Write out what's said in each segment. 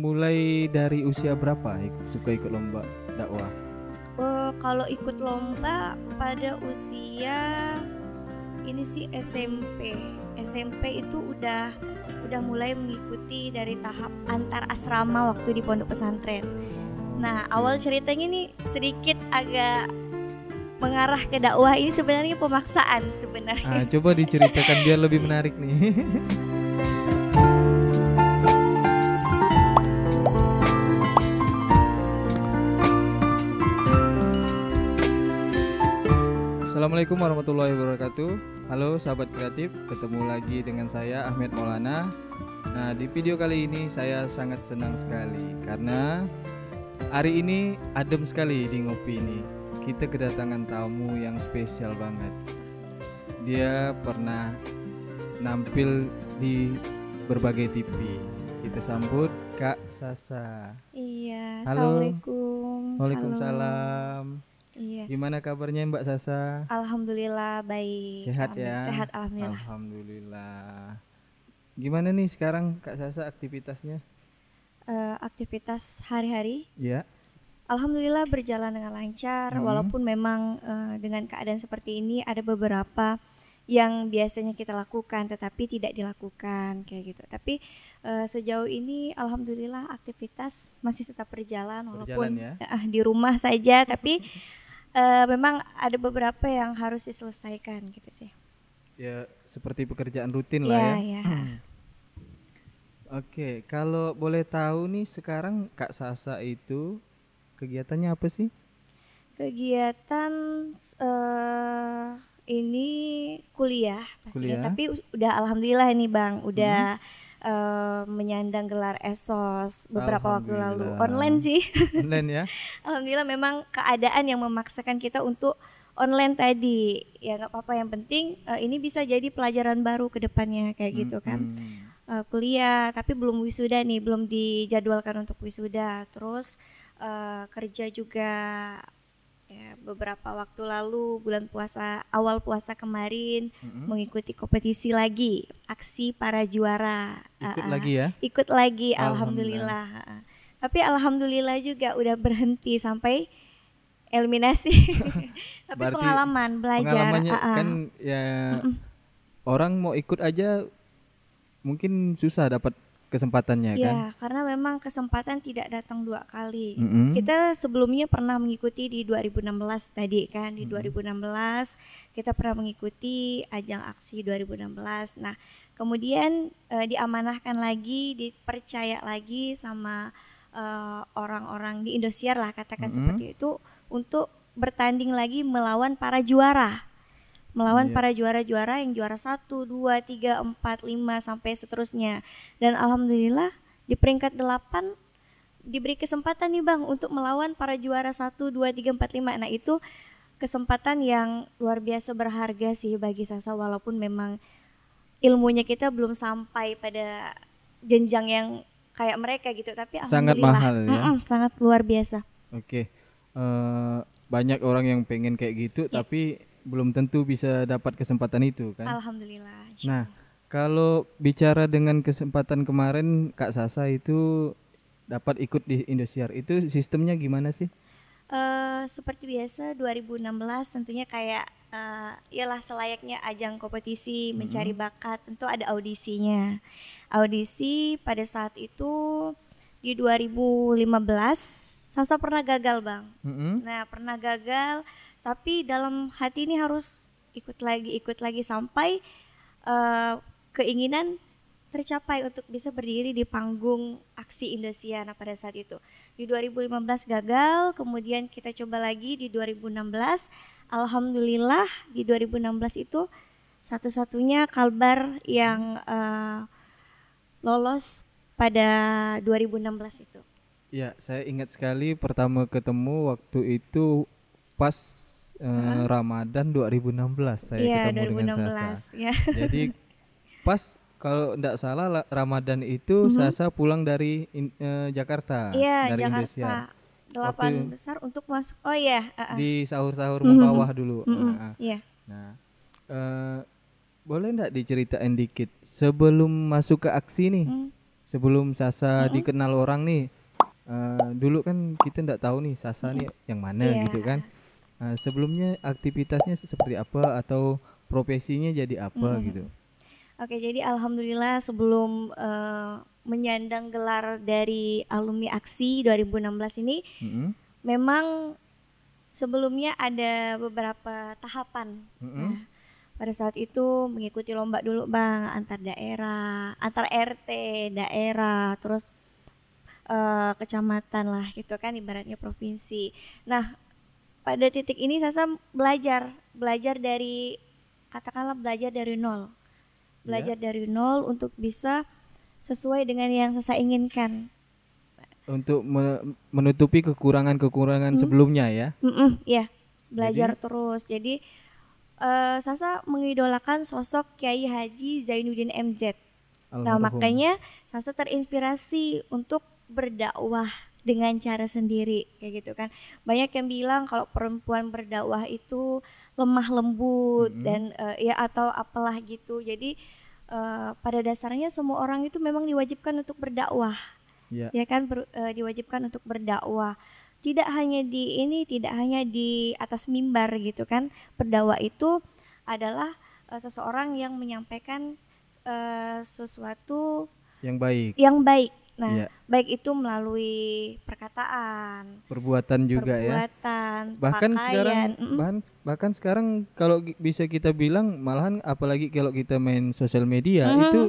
mulai dari usia berapa ikut suka ikut lomba dakwah? Oh, kalau ikut lomba pada usia ini sih SMP. SMP itu udah udah mulai mengikuti dari tahap antar asrama waktu di pondok pesantren. Nah, awal ceritanya ini sedikit agak mengarah ke dakwah ini sebenarnya pemaksaan sebenarnya. Nah, coba diceritakan biar lebih menarik nih. Assalamualaikum warahmatullahi wabarakatuh. Halo sahabat kreatif, ketemu lagi dengan saya Ahmed Maulana. Nah, di video kali ini saya sangat senang sekali karena hari ini adem sekali di ngopi ini. Kita kedatangan tamu yang spesial banget. Dia pernah nampil di berbagai TV. Kita sambut Kak Sasa. Iya, Halo. Assalamualaikum. Waalaikumsalam. Halo. Iya. Gimana kabarnya Mbak Sasa? Alhamdulillah baik. Sehat ya? Sehat alhamdulillah. Alhamdulillah. Gimana nih sekarang Kak Sasa aktivitasnya? Uh, aktivitas hari-hari? Iya. Alhamdulillah berjalan dengan lancar hmm. walaupun memang uh, dengan keadaan seperti ini ada beberapa yang biasanya kita lakukan tetapi tidak dilakukan kayak gitu. Tapi uh, sejauh ini alhamdulillah aktivitas masih tetap berjalan walaupun berjalan ya? uh, di rumah saja tapi uh, memang ada beberapa yang harus diselesaikan gitu sih. Ya seperti pekerjaan rutin lah ya. ya. ya. Oke, kalau boleh tahu nih sekarang Kak Sasa itu kegiatannya apa sih? Kegiatan uh, ini kuliah pastinya, tapi udah alhamdulillah ini Bang, udah hmm Eh, menyandang gelar esos beberapa waktu lalu online sih online ya alhamdulillah memang keadaan yang memaksakan kita untuk online tadi ya nggak apa-apa yang penting uh, ini bisa jadi pelajaran baru ke depannya kayak hmm, gitu kan uh, kuliah tapi belum wisuda nih belum dijadwalkan untuk wisuda terus uh, kerja juga ya beberapa waktu lalu bulan puasa awal puasa kemarin mm-hmm. mengikuti kompetisi lagi aksi para juara ikut uh, lagi ya ikut lagi alhamdulillah, alhamdulillah. Ah, tapi alhamdulillah juga udah berhenti sampai eliminasi tapi Berarti pengalaman belajar pengalamannya uh. kan ya Mm-mm. orang mau ikut aja mungkin susah dapat kesempatannya ya, kan? Ya, karena memang kesempatan tidak datang dua kali. Mm -hmm. Kita sebelumnya pernah mengikuti di 2016 tadi kan, di mm -hmm. 2016 kita pernah mengikuti ajang aksi 2016. Nah, kemudian e, diamanahkan lagi, dipercaya lagi sama eh, orang-orang e, di Indosiar lah katakan mm -hmm. seperti itu untuk bertanding lagi melawan para juara melawan yeah. para juara-juara yang juara satu dua tiga empat lima sampai seterusnya. Dan alhamdulillah di peringkat delapan diberi kesempatan nih Bang untuk melawan para juara satu dua tiga empat lima Nah, itu kesempatan yang luar biasa berharga sih bagi Sasa walaupun memang ilmunya kita belum sampai pada jenjang yang kayak mereka gitu, tapi sangat mahal ya. Mm -mm, sangat luar biasa. Oke. Okay. Uh, eh, banyak orang yang pengen kayak gitu yeah. tapi belum tentu bisa dapat kesempatan itu kan. Alhamdulillah. Insya. Nah, kalau bicara dengan kesempatan kemarin Kak Sasa itu dapat ikut di Indosiar. Itu sistemnya gimana sih? Uh, seperti biasa 2016 tentunya kayak uh, ialah selayaknya ajang kompetisi -hmm. mencari bakat tentu ada audisinya audisi pada saat itu di 2015 Sasa pernah gagal bang -hmm. nah pernah gagal tapi dalam hati ini harus ikut lagi ikut lagi sampai uh, keinginan tercapai untuk bisa berdiri di panggung aksi Indosiana pada saat itu. Di 2015 gagal, kemudian kita coba lagi di 2016. Alhamdulillah di 2016 itu satu-satunya Kalbar yang uh, lolos pada 2016 itu. Ya, saya ingat sekali pertama ketemu waktu itu pas uh, uh-huh. Ramadan 2016 saya yeah, ketemu 2016, dengan Sasa. Yeah. Jadi pas kalau tidak salah Ramadan itu mm-hmm. Sasa pulang dari in, uh, Jakarta yeah, dari Jakarta. Indonesia. Delapan Waktu besar untuk masuk. Oh ya. Yeah. Uh-uh. Ah. Di sahur-sahur mm-hmm. bawah dulu. Mm-hmm. Uh, yeah. Ah. Iya. Nah, uh, boleh tidak diceritain dikit sebelum masuk ke aksi nih? Mm. Sebelum Sasa mm-hmm. dikenal orang nih. Uh, dulu kan kita tidak tahu nih Sasa -hmm. nih yang mana yeah. gitu kan. Nah, sebelumnya aktivitasnya seperti apa atau profesinya jadi apa -hmm. gitu? Oke, jadi alhamdulillah sebelum uh, menyandang gelar dari alumni Aksi 2016 ini, -hmm. memang sebelumnya ada beberapa tahapan. -hmm. nah, pada saat itu mengikuti lomba dulu bang antar daerah, antar RT, daerah, terus uh, kecamatan lah gitu kan, ibaratnya provinsi. Nah pada titik ini Sasa belajar belajar dari katakanlah belajar dari nol belajar yeah. dari nol untuk bisa sesuai dengan yang Sasa inginkan untuk me menutupi kekurangan-kekurangan hmm. sebelumnya ya mm -mm, ya belajar jadi, terus jadi uh, Sasa mengidolakan sosok Kiai Haji Zainuddin MZ nah makanya Sasa terinspirasi untuk berdakwah dengan cara sendiri kayak gitu kan banyak yang bilang kalau perempuan berdakwah itu lemah lembut hmm dan uh, ya atau apalah gitu jadi uh, pada dasarnya semua orang itu memang diwajibkan untuk berdakwah yeah. ya kan ber, uh, diwajibkan untuk berdakwah tidak hanya di ini tidak hanya di atas mimbar gitu kan berdakwah itu adalah uh, seseorang yang menyampaikan uh, sesuatu yang baik yang baik Nah, yeah. baik itu melalui perkataan, perbuatan juga ya. perbuatan, ya. Bahkan pakaian, sekarang mm. bahkan, bahkan sekarang kalau bisa kita bilang malahan apalagi kalau kita main sosial media mm -hmm. itu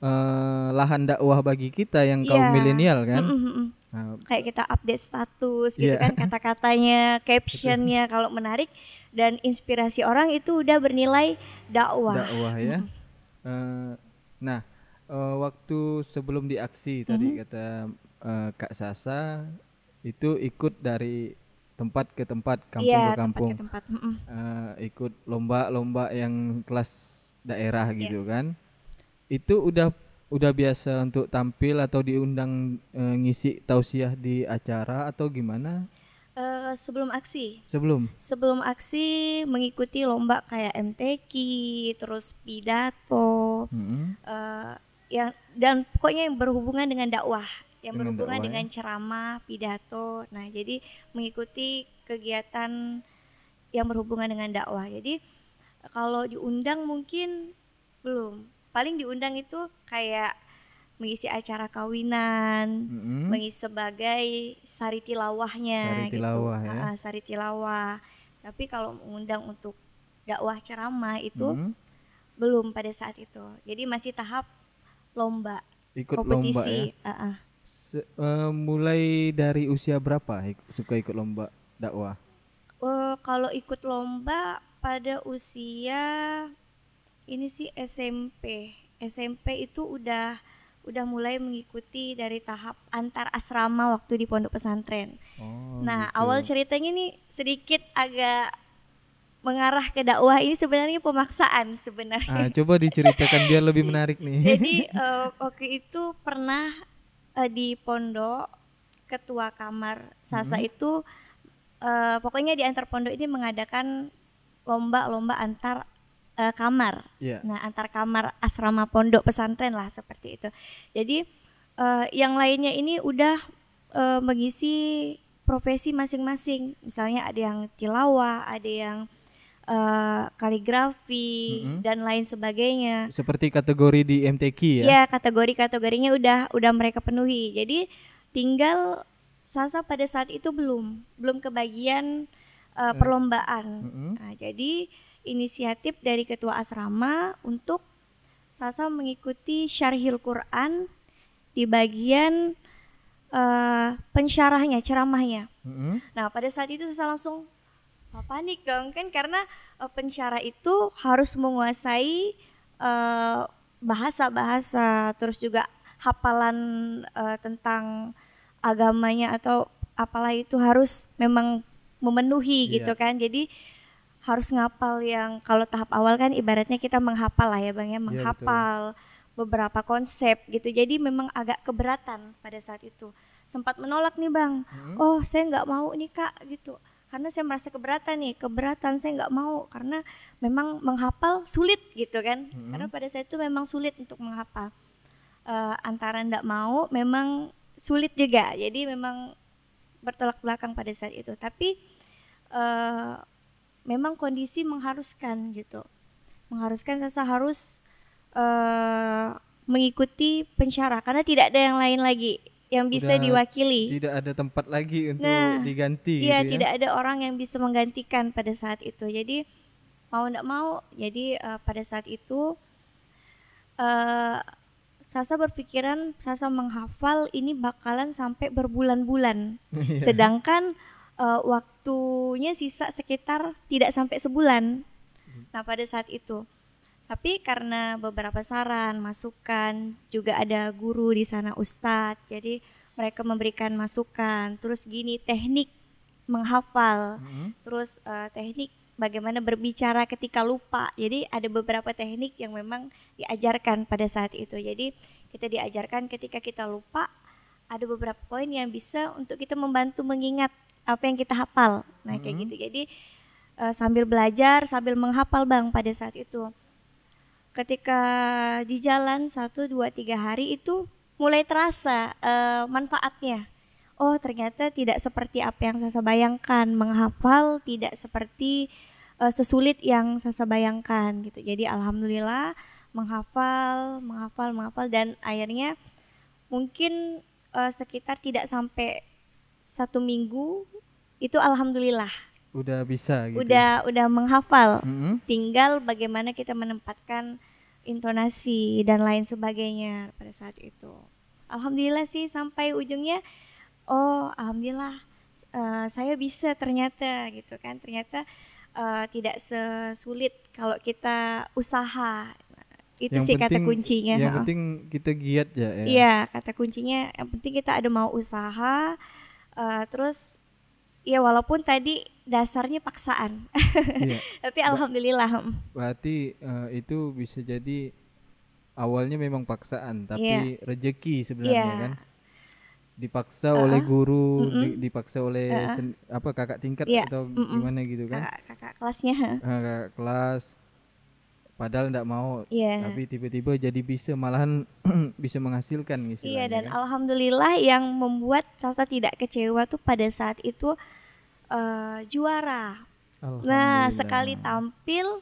uh, lahan dakwah bagi kita yang yeah. kaum milenial kan. Mm -hmm. nah, kayak kita update status yeah. gitu iya. kan kata-katanya, captionnya kalau menarik dan inspirasi orang itu udah bernilai dakwah. Dakwah ya. Mm -hmm. uh, nah, uh, waktu sebelum diaksi mm -hmm. tadi mhm. kata uh, Kak Sasa itu ikut dari tempat ke tempat kampung yeah, iya, ke kampung tempat ke tempat. Mm -mm. Uh, eh, ikut lomba-lomba yang kelas daerah yeah. gitu kan itu udah udah biasa untuk tampil atau diundang e, ngisi tausiah di acara atau gimana e, sebelum aksi. Sebelum. Sebelum aksi mengikuti lomba kayak MTQ, terus pidato, -hmm. e, yang dan pokoknya yang berhubungan dengan dakwah yang dengan berhubungan dakwah, dengan ya? ceramah pidato nah jadi mengikuti kegiatan yang berhubungan dengan dakwah jadi kalau diundang mungkin belum paling diundang itu kayak mengisi acara kawinan, mm-hmm. mengisi sebagai sari tilawahnya sari gitu. tilawah, gitu. Ya. Uh, sari tilawah. Tapi kalau mengundang untuk dakwah ceramah itu mm-hmm. belum pada saat itu. Jadi masih tahap lomba ikut kompetisi lomba ya? uh -uh. Se uh, mulai dari usia berapa suka ikut lomba dakwah uh, kalau ikut lomba pada usia ini sih SMP SMP itu udah udah mulai mengikuti dari tahap antar asrama waktu di pondok pesantren. Oh, nah, gitu. awal ceritanya ini sedikit agak mengarah ke dakwah ini sebenarnya pemaksaan sebenarnya. Ah, coba diceritakan biar lebih menarik nih. Jadi uh, waktu itu pernah uh, di pondok ketua kamar Sasa hmm. itu uh, pokoknya di antar pondok ini mengadakan lomba-lomba antar uh, kamar. Yeah. Nah, antar kamar asrama pondok pesantren lah seperti itu. Jadi uh, yang lainnya ini udah uh, mengisi profesi masing-masing. Misalnya ada yang tilawah, ada yang uh, kaligrafi mm-hmm. dan lain sebagainya. Seperti kategori di MTQ ya? Iya, kategori-kategorinya udah udah mereka penuhi. Jadi tinggal Sasa pada saat itu belum belum kebagian uh, perlombaan. Mm-hmm. Nah, jadi inisiatif dari ketua asrama untuk Sasa mengikuti syarhil Quran di bagian uh, pensyarahnya, ceramahnya. Mm-hmm. Nah, pada saat itu Sasa langsung Oh, panik dong kan karena uh, eh, pencara itu harus menguasai eh, bahasa-bahasa uh, terus juga hafalan uh, tentang agamanya atau apalah itu harus memang memenuhi yeah. gitu kan. Jadi harus ngapal yang kalau tahap awal kan ibaratnya kita menghapal lah ya Bang ya, iya, menghapal yeah, beberapa konsep gitu. Jadi memang agak keberatan pada saat itu. Sempat menolak nih Bang. Hmm. Oh, saya nggak mau nih Kak gitu karena saya merasa keberatan nih keberatan saya nggak mau karena memang menghafal sulit gitu kan hmm. karena pada saat itu memang sulit untuk menghafal uh, antara nggak mau memang sulit juga jadi memang bertolak belakang pada saat itu tapi uh, memang kondisi mengharuskan gitu mengharuskan saya harus uh, mengikuti pensyarah karena tidak ada yang lain lagi yang bisa Udah diwakili. Tidak ada tempat lagi untuk nah, diganti. Iya, gitu ya? tidak ada orang yang bisa menggantikan pada saat itu. Jadi mau tidak mau, jadi uh, pada saat itu uh, Sasa berpikiran Sasa menghafal ini bakalan sampai berbulan-bulan. Iya. Sedangkan uh, waktunya sisa sekitar tidak sampai sebulan. Hmm. Nah, pada saat itu tapi karena beberapa saran, masukan, juga ada guru di sana ustadz, jadi mereka memberikan masukan. Terus gini teknik menghafal, mm-hmm. terus uh, teknik bagaimana berbicara ketika lupa. Jadi ada beberapa teknik yang memang diajarkan pada saat itu. Jadi kita diajarkan ketika kita lupa, ada beberapa poin yang bisa untuk kita membantu mengingat apa yang kita hafal. Nah mm-hmm. kayak gitu. Jadi uh, sambil belajar, sambil menghafal bang pada saat itu ketika di jalan satu dua tiga hari itu mulai terasa uh, manfaatnya oh ternyata tidak seperti apa yang saya bayangkan menghafal tidak seperti uh, sesulit yang saya bayangkan gitu jadi alhamdulillah menghafal menghafal menghafal dan akhirnya mungkin uh, sekitar tidak sampai satu minggu itu alhamdulillah udah bisa gitu. Ya? udah udah menghafal mm -hmm. tinggal bagaimana kita menempatkan intonasi dan lain sebagainya pada saat itu. Alhamdulillah sih sampai ujungnya oh alhamdulillah uh, saya bisa ternyata gitu kan. Ternyata uh, tidak sesulit kalau kita usaha. Itu yang sih penting, kata kuncinya. Yang oh. penting kita giat ya. ya. Iya, ya, kata kuncinya yang penting kita ada mau usaha uh, terus ya walaupun tadi dasarnya paksaan. Iya. Tapi alhamdulillah. Hmm. Berarti uh, itu bisa jadi awalnya memang paksaan, tapi yeah. rejeki sebenarnya yeah. kan. Dipaksa uh-uh. oleh guru, mm -mm. dipaksa oleh uh-uh. apa kakak tingkat yeah. atau mm -mm. gimana gitu kan? Kakak, kakak kelasnya. Uh, kakak kelas. Padahal tidak mau, yeah. tapi tiba-tiba jadi bisa malahan bisa menghasilkan gitu. Iya yeah, dan kan? alhamdulillah yang membuat Salsa tidak kecewa tuh pada saat itu uh, juara. Nah, sekali tampil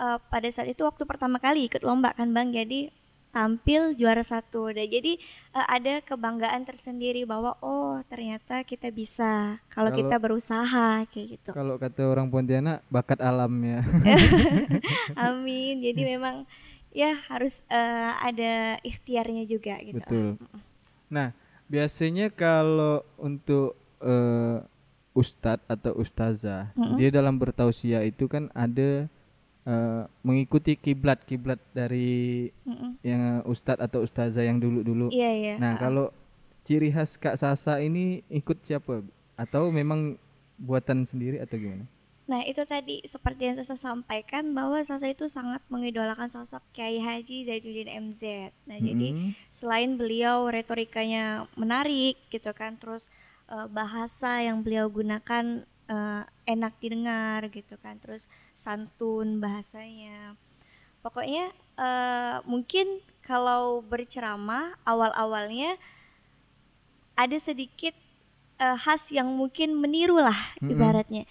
uh, pada saat itu waktu pertama kali ikut lomba kan Bang. Jadi tampil juara satu. Dan nah, jadi uh, ada kebanggaan tersendiri bahwa oh ternyata kita bisa kalau, kalau kita berusaha kayak gitu. Kalau kata orang Pontianak bakat alam ya. Amin. Jadi memang ya harus uh, ada ikhtiarnya juga gitu. Betul. Nah, biasanya kalau untuk uh, ustadz atau ustazah. Mm -hmm. Dia dalam bertausiah itu kan ada uh, mengikuti kiblat kiblat dari mm -hmm. yang eh, ustadz atau ustazah yang dulu dulu. Iya, yeah, yeah. Nah uh -huh. kalau ciri khas Kak Sasa ini ikut siapa? Atau memang buatan sendiri atau gimana? Nah itu tadi seperti yang Sasa sampaikan bahwa Sasa itu sangat mengidolakan sosok Kiai Haji Zainuddin MZ. Nah mm -hmm. jadi selain beliau retorikanya menarik gitu kan, terus uh, bahasa yang beliau gunakan uh, enak didengar gitu kan terus santun bahasanya pokoknya uh, mungkin kalau berceramah awal-awalnya ada sedikit uh, khas yang mungkin meniru lah mm-hmm. ibaratnya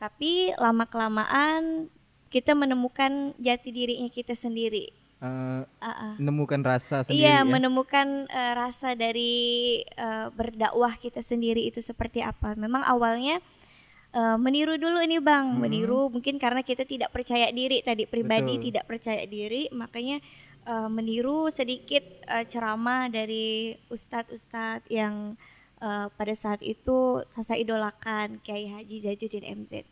tapi lama kelamaan kita menemukan jati dirinya kita sendiri uh, uh-uh. menemukan rasa iya, sendiri. Iya, ya? menemukan uh, rasa dari uh, berdakwah kita sendiri itu seperti apa. Memang awalnya uh, meniru dulu ini bang, hmm. meniru mungkin karena kita tidak percaya diri tadi pribadi Betul. tidak percaya diri, makanya uh, meniru sedikit uh, ceramah dari ustadz-ustadz yang uh, pada saat itu Sasa idolakan Kiai Haji Zajuddin MZ.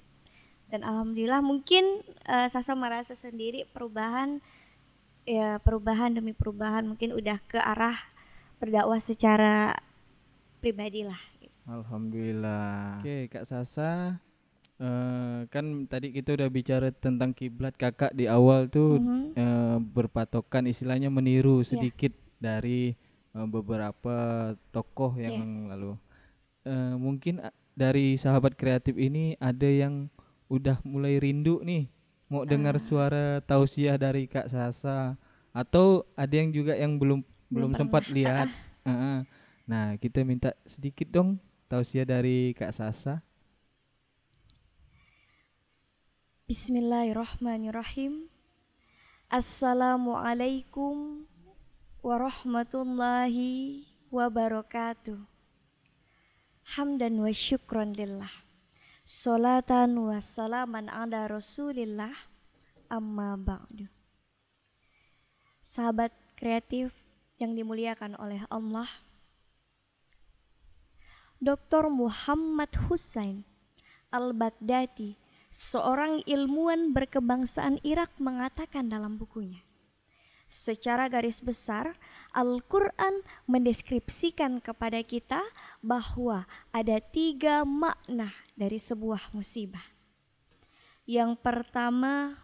Dan alhamdulillah mungkin uh, Sasa merasa sendiri perubahan ya perubahan demi perubahan mungkin udah ke arah berdakwah secara pribadi lah. Gitu. Alhamdulillah. Oke, Kak Sasa Uh, kan tadi kita udah bicara tentang kiblat kakak di awal tuh mm-hmm. uh, berpatokan istilahnya meniru ya. sedikit yeah. dari uh, beberapa tokoh ya. yang yeah. lalu uh, mungkin dari sahabat kreatif ini ada yang udah mulai rindu nih mau dengar ah. suara tausiah dari Kak Sasa atau ada yang juga yang belum belum, belum sempat lihat. Uh -uh. Nah, kita minta sedikit dong tausiah dari Kak Sasa. Bismillahirrahmanirrahim. Assalamualaikum warahmatullahi wabarakatuh. Hamdan wa syukran lillah. Salatan wa ala Rasulillah amma ba'du. Sahabat kreatif yang dimuliakan oleh Allah. Dr. Muhammad Hussein Al-Baghdadi, seorang ilmuwan berkebangsaan Irak mengatakan dalam bukunya. Secara garis besar, Al-Quran mendeskripsikan kepada kita bahwa ada tiga makna dari sebuah musibah. Yang pertama,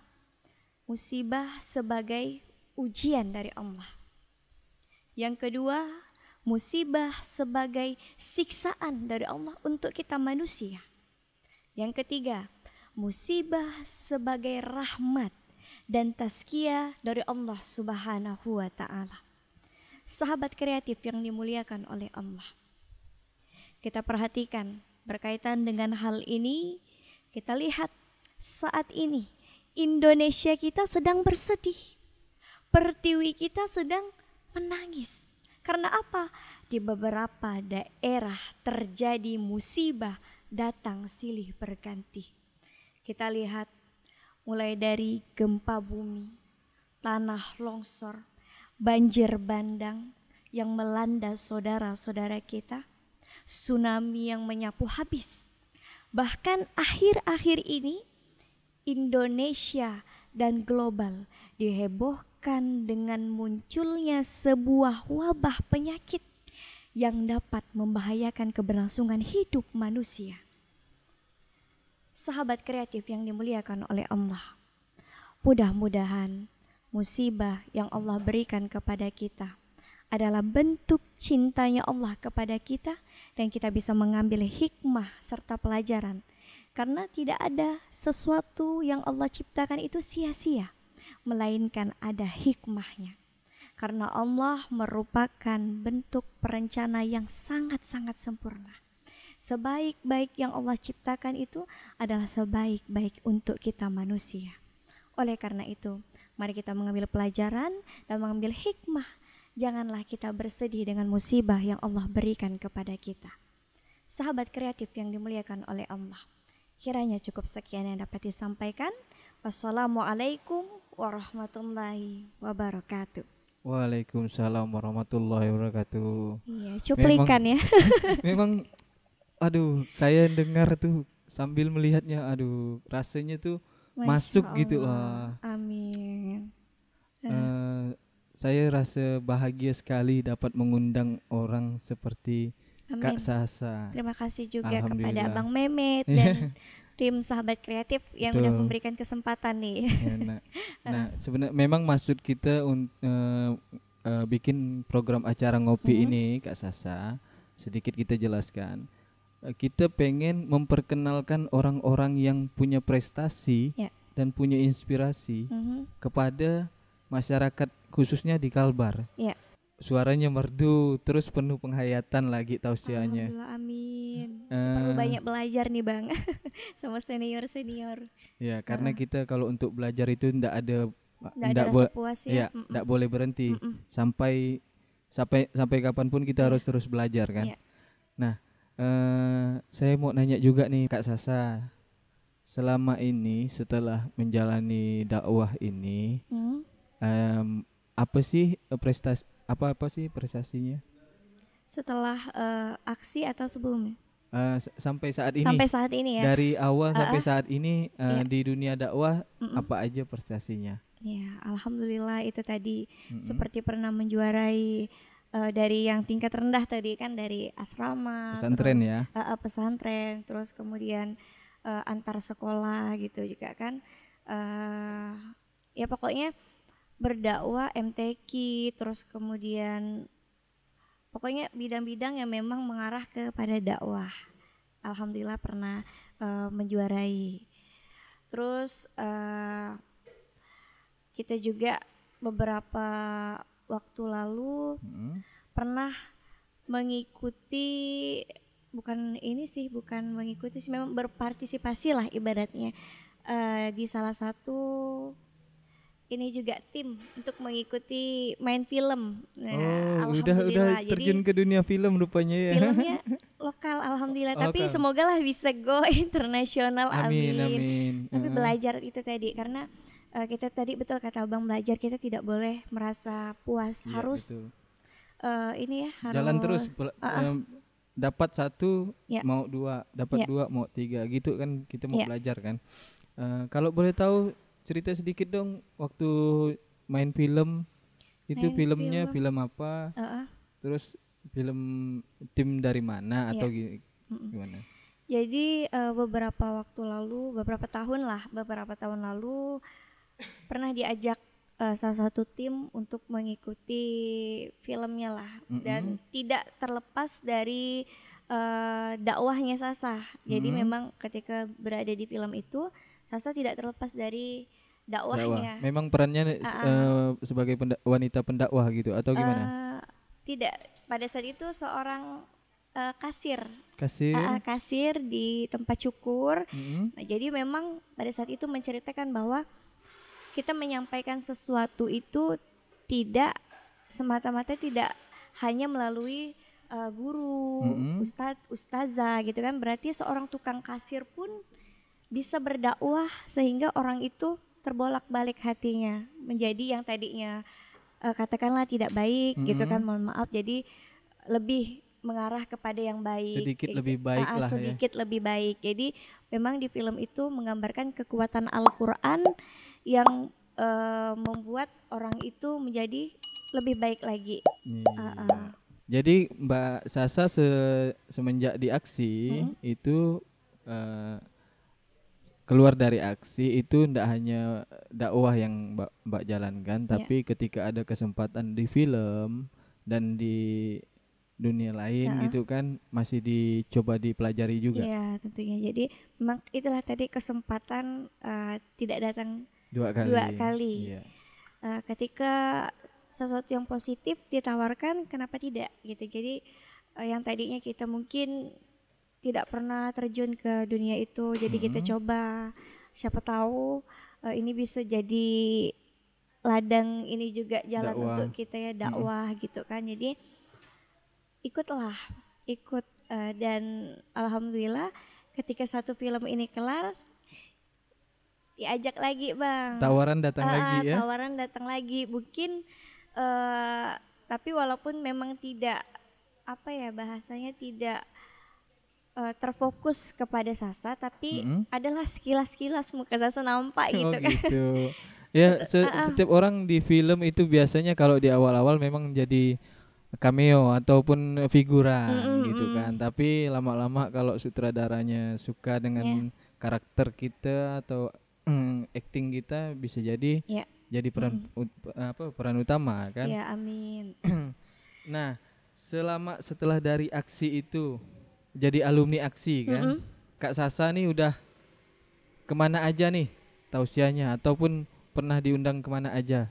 musibah sebagai ujian dari Allah. Yang kedua, musibah sebagai siksaan dari Allah untuk kita manusia. Yang ketiga, musibah sebagai rahmat dan taskia dari Allah Subhanahu wa taala. Sahabat kreatif yang dimuliakan oleh Allah. Kita perhatikan Berkaitan dengan hal ini, kita lihat saat ini Indonesia kita sedang bersedih. Pertiwi kita sedang menangis. Karena apa? Di beberapa daerah terjadi musibah datang silih berganti. Kita lihat mulai dari gempa bumi, tanah longsor, banjir bandang yang melanda saudara-saudara kita tsunami yang menyapu habis. Bahkan akhir-akhir ini Indonesia dan global dihebohkan dengan munculnya sebuah wabah penyakit yang dapat membahayakan keberlangsungan hidup manusia. Sahabat kreatif yang dimuliakan oleh Allah, mudah-mudahan musibah yang Allah berikan kepada kita adalah bentuk cintanya Allah kepada kita dan kita bisa mengambil hikmah serta pelajaran. Karena tidak ada sesuatu yang Allah ciptakan itu sia-sia, melainkan ada hikmahnya. Karena Allah merupakan bentuk perencana yang sangat-sangat sempurna. Sebaik-baik yang Allah ciptakan itu adalah sebaik-baik untuk kita manusia. Oleh karena itu, mari kita mengambil pelajaran dan mengambil hikmah janganlah kita bersedih dengan musibah yang Allah berikan kepada kita. Sahabat kreatif yang dimuliakan oleh Allah, kiranya cukup sekian yang dapat disampaikan. Wassalamualaikum warahmatullahi wabarakatuh. Waalaikumsalam warahmatullahi wabarakatuh. Iya, cuplikan memang, ya. memang aduh, saya dengar tuh sambil melihatnya aduh, rasanya tuh Masya masuk gitu, Allah. gitu lah. Amin. Uh, saya rasa bahagia sekali dapat mengundang orang seperti Amin. Kak Sasa. Terima kasih juga kepada Abang Memet dan tim sahabat kreatif yang sudah memberikan kesempatan nih. Ya, nah, sebenarnya memang maksud kita untuk uh, eh, uh, eh, bikin program acara ngopi -hmm. ini Kak Sasa sedikit kita jelaskan. Uh, kita pengen memperkenalkan orang-orang yang punya prestasi ya. dan punya inspirasi -hmm. kepada masyarakat khususnya di Kalbar. Ya. Suaranya merdu, terus penuh penghayatan lagi tausiahnya. Amin. Uh, eh. Perlu banyak belajar nih bang, sama senior senior. Ya, karena uh. kita kalau untuk belajar itu tidak ada tidak boleh, puas ya. Iya, Mm-mm. ndak boleh berhenti Mm-mm. sampai sampai sampai kapanpun kita iya. harus terus belajar kan. Yeah. Nah, uh, saya mau nanya juga nih Kak Sasa, selama ini setelah menjalani dakwah ini. Mm um, apa sih eh, prestasi apa apa sih prestasinya setelah uh, aksi atau sebelumnya uh, sampai saat ini sampai saat ini ya dari awal uh, sampai saat ini uh, yeah. di dunia dakwah mm -mm. apa aja prestasinya ya alhamdulillah itu tadi mm -mm. seperti pernah menjuarai uh, dari yang tingkat rendah tadi kan dari asrama pesantren ya uh, uh, pesantren terus kemudian uh, antar sekolah gitu juga kan uh, ya pokoknya berdakwah MTQ terus kemudian pokoknya bidang-bidang yang memang mengarah kepada dakwah alhamdulillah pernah uh, menjuarai terus uh, kita juga beberapa waktu lalu hmm. pernah mengikuti bukan ini sih bukan mengikuti sih memang berpartisipasi lah ibaratnya uh, di salah satu ini juga tim untuk mengikuti main film. Nah, oh, udah udah terjun Jadi, ke dunia film rupanya ya. Filmnya lokal alhamdulillah, lokal. tapi semoga lah bisa go internasional amin, amin. amin. Tapi belajar itu tadi karena uh, kita tadi betul kata Abang belajar kita tidak boleh merasa puas, ya, harus Uh, ini ya harus jalan terus uh -uh. dapat satu ya. mau dua, dapat ya. dua mau tiga gitu kan kita mau ya. belajar kan. Uh, kalau boleh tahu cerita sedikit dong waktu main film itu main filmnya film, film apa uh -uh. terus film tim dari mana yeah. atau gimana jadi uh, beberapa waktu lalu beberapa tahun lah beberapa tahun lalu pernah diajak uh, salah satu tim untuk mengikuti filmnya lah mm -hmm. dan tidak terlepas dari uh, dakwahnya Sasa. Jadi mm -hmm. memang ketika berada di film itu Sasa tidak terlepas dari dakwahnya. Dakwah. Memang perannya uh, uh, sebagai penda wanita pendakwah gitu atau gimana? Uh, tidak. Pada saat itu seorang uh, kasir. Kasir. Uh, kasir di tempat cukur. Mm-hmm. Nah, jadi memang pada saat itu menceritakan bahwa kita menyampaikan sesuatu itu tidak semata-mata tidak hanya melalui uh, guru, mm-hmm. ustadz, ustazah gitu kan. Berarti seorang tukang kasir pun bisa berdakwah sehingga orang itu terbolak-balik hatinya menjadi yang tadinya uh, katakanlah tidak baik mm -hmm. gitu kan mohon maaf jadi lebih mengarah kepada yang baik sedikit lebih gitu. baik ah, lah ya. sedikit ya. lebih baik jadi memang di film itu menggambarkan kekuatan Al-Qur'an yang uh, membuat orang itu menjadi lebih baik lagi yeah. Iya. uh, ah. uh. jadi Mbak Sasa se semenjak diaksi aksi hmm? itu uh, keluar dari aksi itu tidak hanya dakwah yang mbak mbak jalankan, yeah. tapi ketika ada kesempatan di film dan di dunia lain uh-uh. gitu kan masih dicoba dipelajari juga. Iya tentunya. Jadi memang itulah tadi kesempatan uh, tidak datang dua kali. Dua kali. Iya. Uh, ketika sesuatu yang positif ditawarkan, kenapa tidak gitu. Jadi uh, yang tadinya kita mungkin tidak pernah terjun ke dunia itu jadi hmm. kita coba siapa tahu uh, ini bisa jadi ladang ini juga jalan dakwah. untuk kita ya hmm. dakwah hmm. gitu kan jadi ikutlah ikut uh, dan alhamdulillah ketika satu film ini kelar diajak lagi bang tawaran datang uh, lagi ya tawaran datang lagi mungkin uh, tapi walaupun memang tidak apa ya bahasanya tidak uh, terfokus kepada Sasa tapi mm-hmm. adalah sekilas-kilas muka Sasa nampak oh, gitu kan. Gitu. Ya se- setiap orang di film itu biasanya kalau di awal-awal memang jadi cameo ataupun figuran mm-hmm. gitu kan. Tapi lama-lama kalau sutradaranya suka dengan yeah. karakter kita atau mm, acting kita bisa jadi yeah. jadi peran mm. ut- apa peran utama kan. Ya yeah, amin. nah, selama setelah dari aksi itu jadi alumni aksi kan. Mm -hmm. Kak Sasa nih udah kemana aja nih tausiahnya ataupun pernah diundang kemana aja?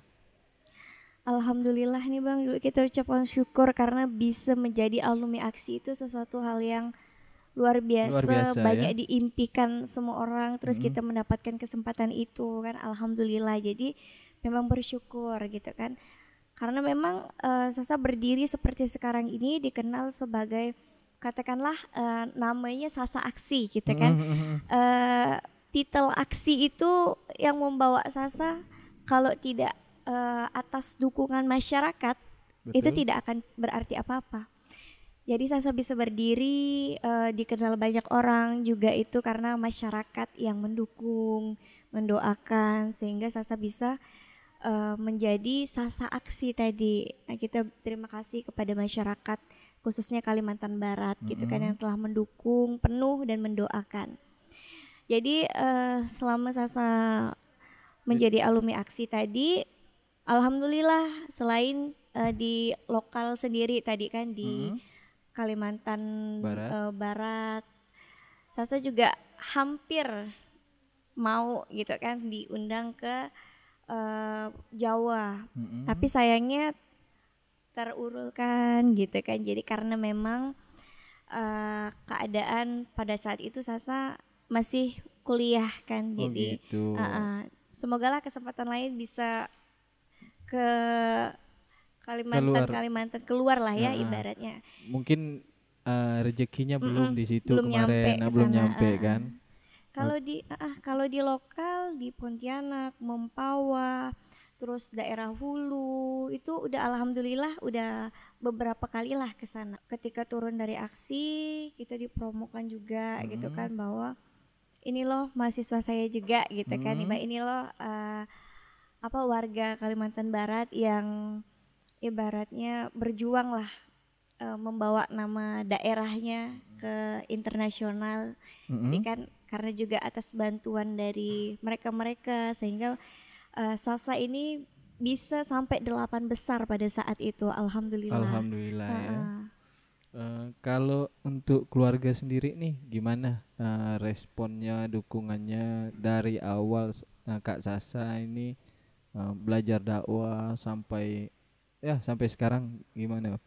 Alhamdulillah nih Bang, dulu kita ucapkan syukur karena bisa menjadi alumni aksi itu sesuatu hal yang luar biasa, luar biasa ya. banyak ya? diimpikan semua orang terus hmm. kita mendapatkan kesempatan itu kan alhamdulillah. Jadi memang bersyukur gitu kan. Karena memang uh, Sasa berdiri seperti sekarang ini dikenal sebagai katakanlah uh, namanya sasa aksi gitu kan mm uh, titel aksi itu yang membawa sasa kalau tidak uh, atas dukungan masyarakat Betul. itu tidak akan berarti apa-apa jadi Sasa bisa berdiri uh, dikenal banyak orang juga itu karena masyarakat yang mendukung, mendoakan sehingga Sasa bisa uh, menjadi Sasa aksi tadi. Nah, kita terima kasih kepada masyarakat khususnya Kalimantan Barat mm-hmm. gitu kan yang telah mendukung penuh dan mendoakan. Jadi uh, selama Sasa menjadi alumni aksi tadi, alhamdulillah selain uh, di lokal sendiri tadi kan di mm-hmm. Kalimantan Barat. Uh, Barat, Sasa juga hampir mau gitu kan diundang ke uh, Jawa, mm-hmm. tapi sayangnya terurulkan gitu kan. Jadi karena memang uh, keadaan pada saat itu Sasa masih kuliah kan. Oh, jadi gitu. uh, uh, semoga lah kesempatan lain bisa ke Kalimantan keluar. Kalimantan keluar lah ya nah, ibaratnya. Mungkin uh, rezekinya belum mm belum di situ belum kemarin, ah, nyampe nah, belum nyampe uh, kan. Kalau di uh, kalau di lokal di Pontianak, Mempawah terus daerah Hulu itu udah alhamdulillah udah beberapa kali lah ke sana. Ketika turun dari aksi kita dipromokan juga gitu hmm. gitu kan bahwa ini loh mahasiswa saya juga gitu kan, hmm. kan, Mbak ini loh uh, apa warga Kalimantan Barat yang ibaratnya berjuang lah uh, membawa nama daerahnya ke internasional. Hmm. Jadi kan karena juga atas bantuan dari mereka-mereka sehingga uh, eh, Sasa ini bisa sampai delapan besar pada saat itu alhamdulillah alhamdulillah uh, ya. uh, kalau untuk keluarga sendiri nih gimana uh, responnya dukungannya dari awal uh, Kak Sasa ini uh, belajar dakwah sampai ya sampai sekarang gimana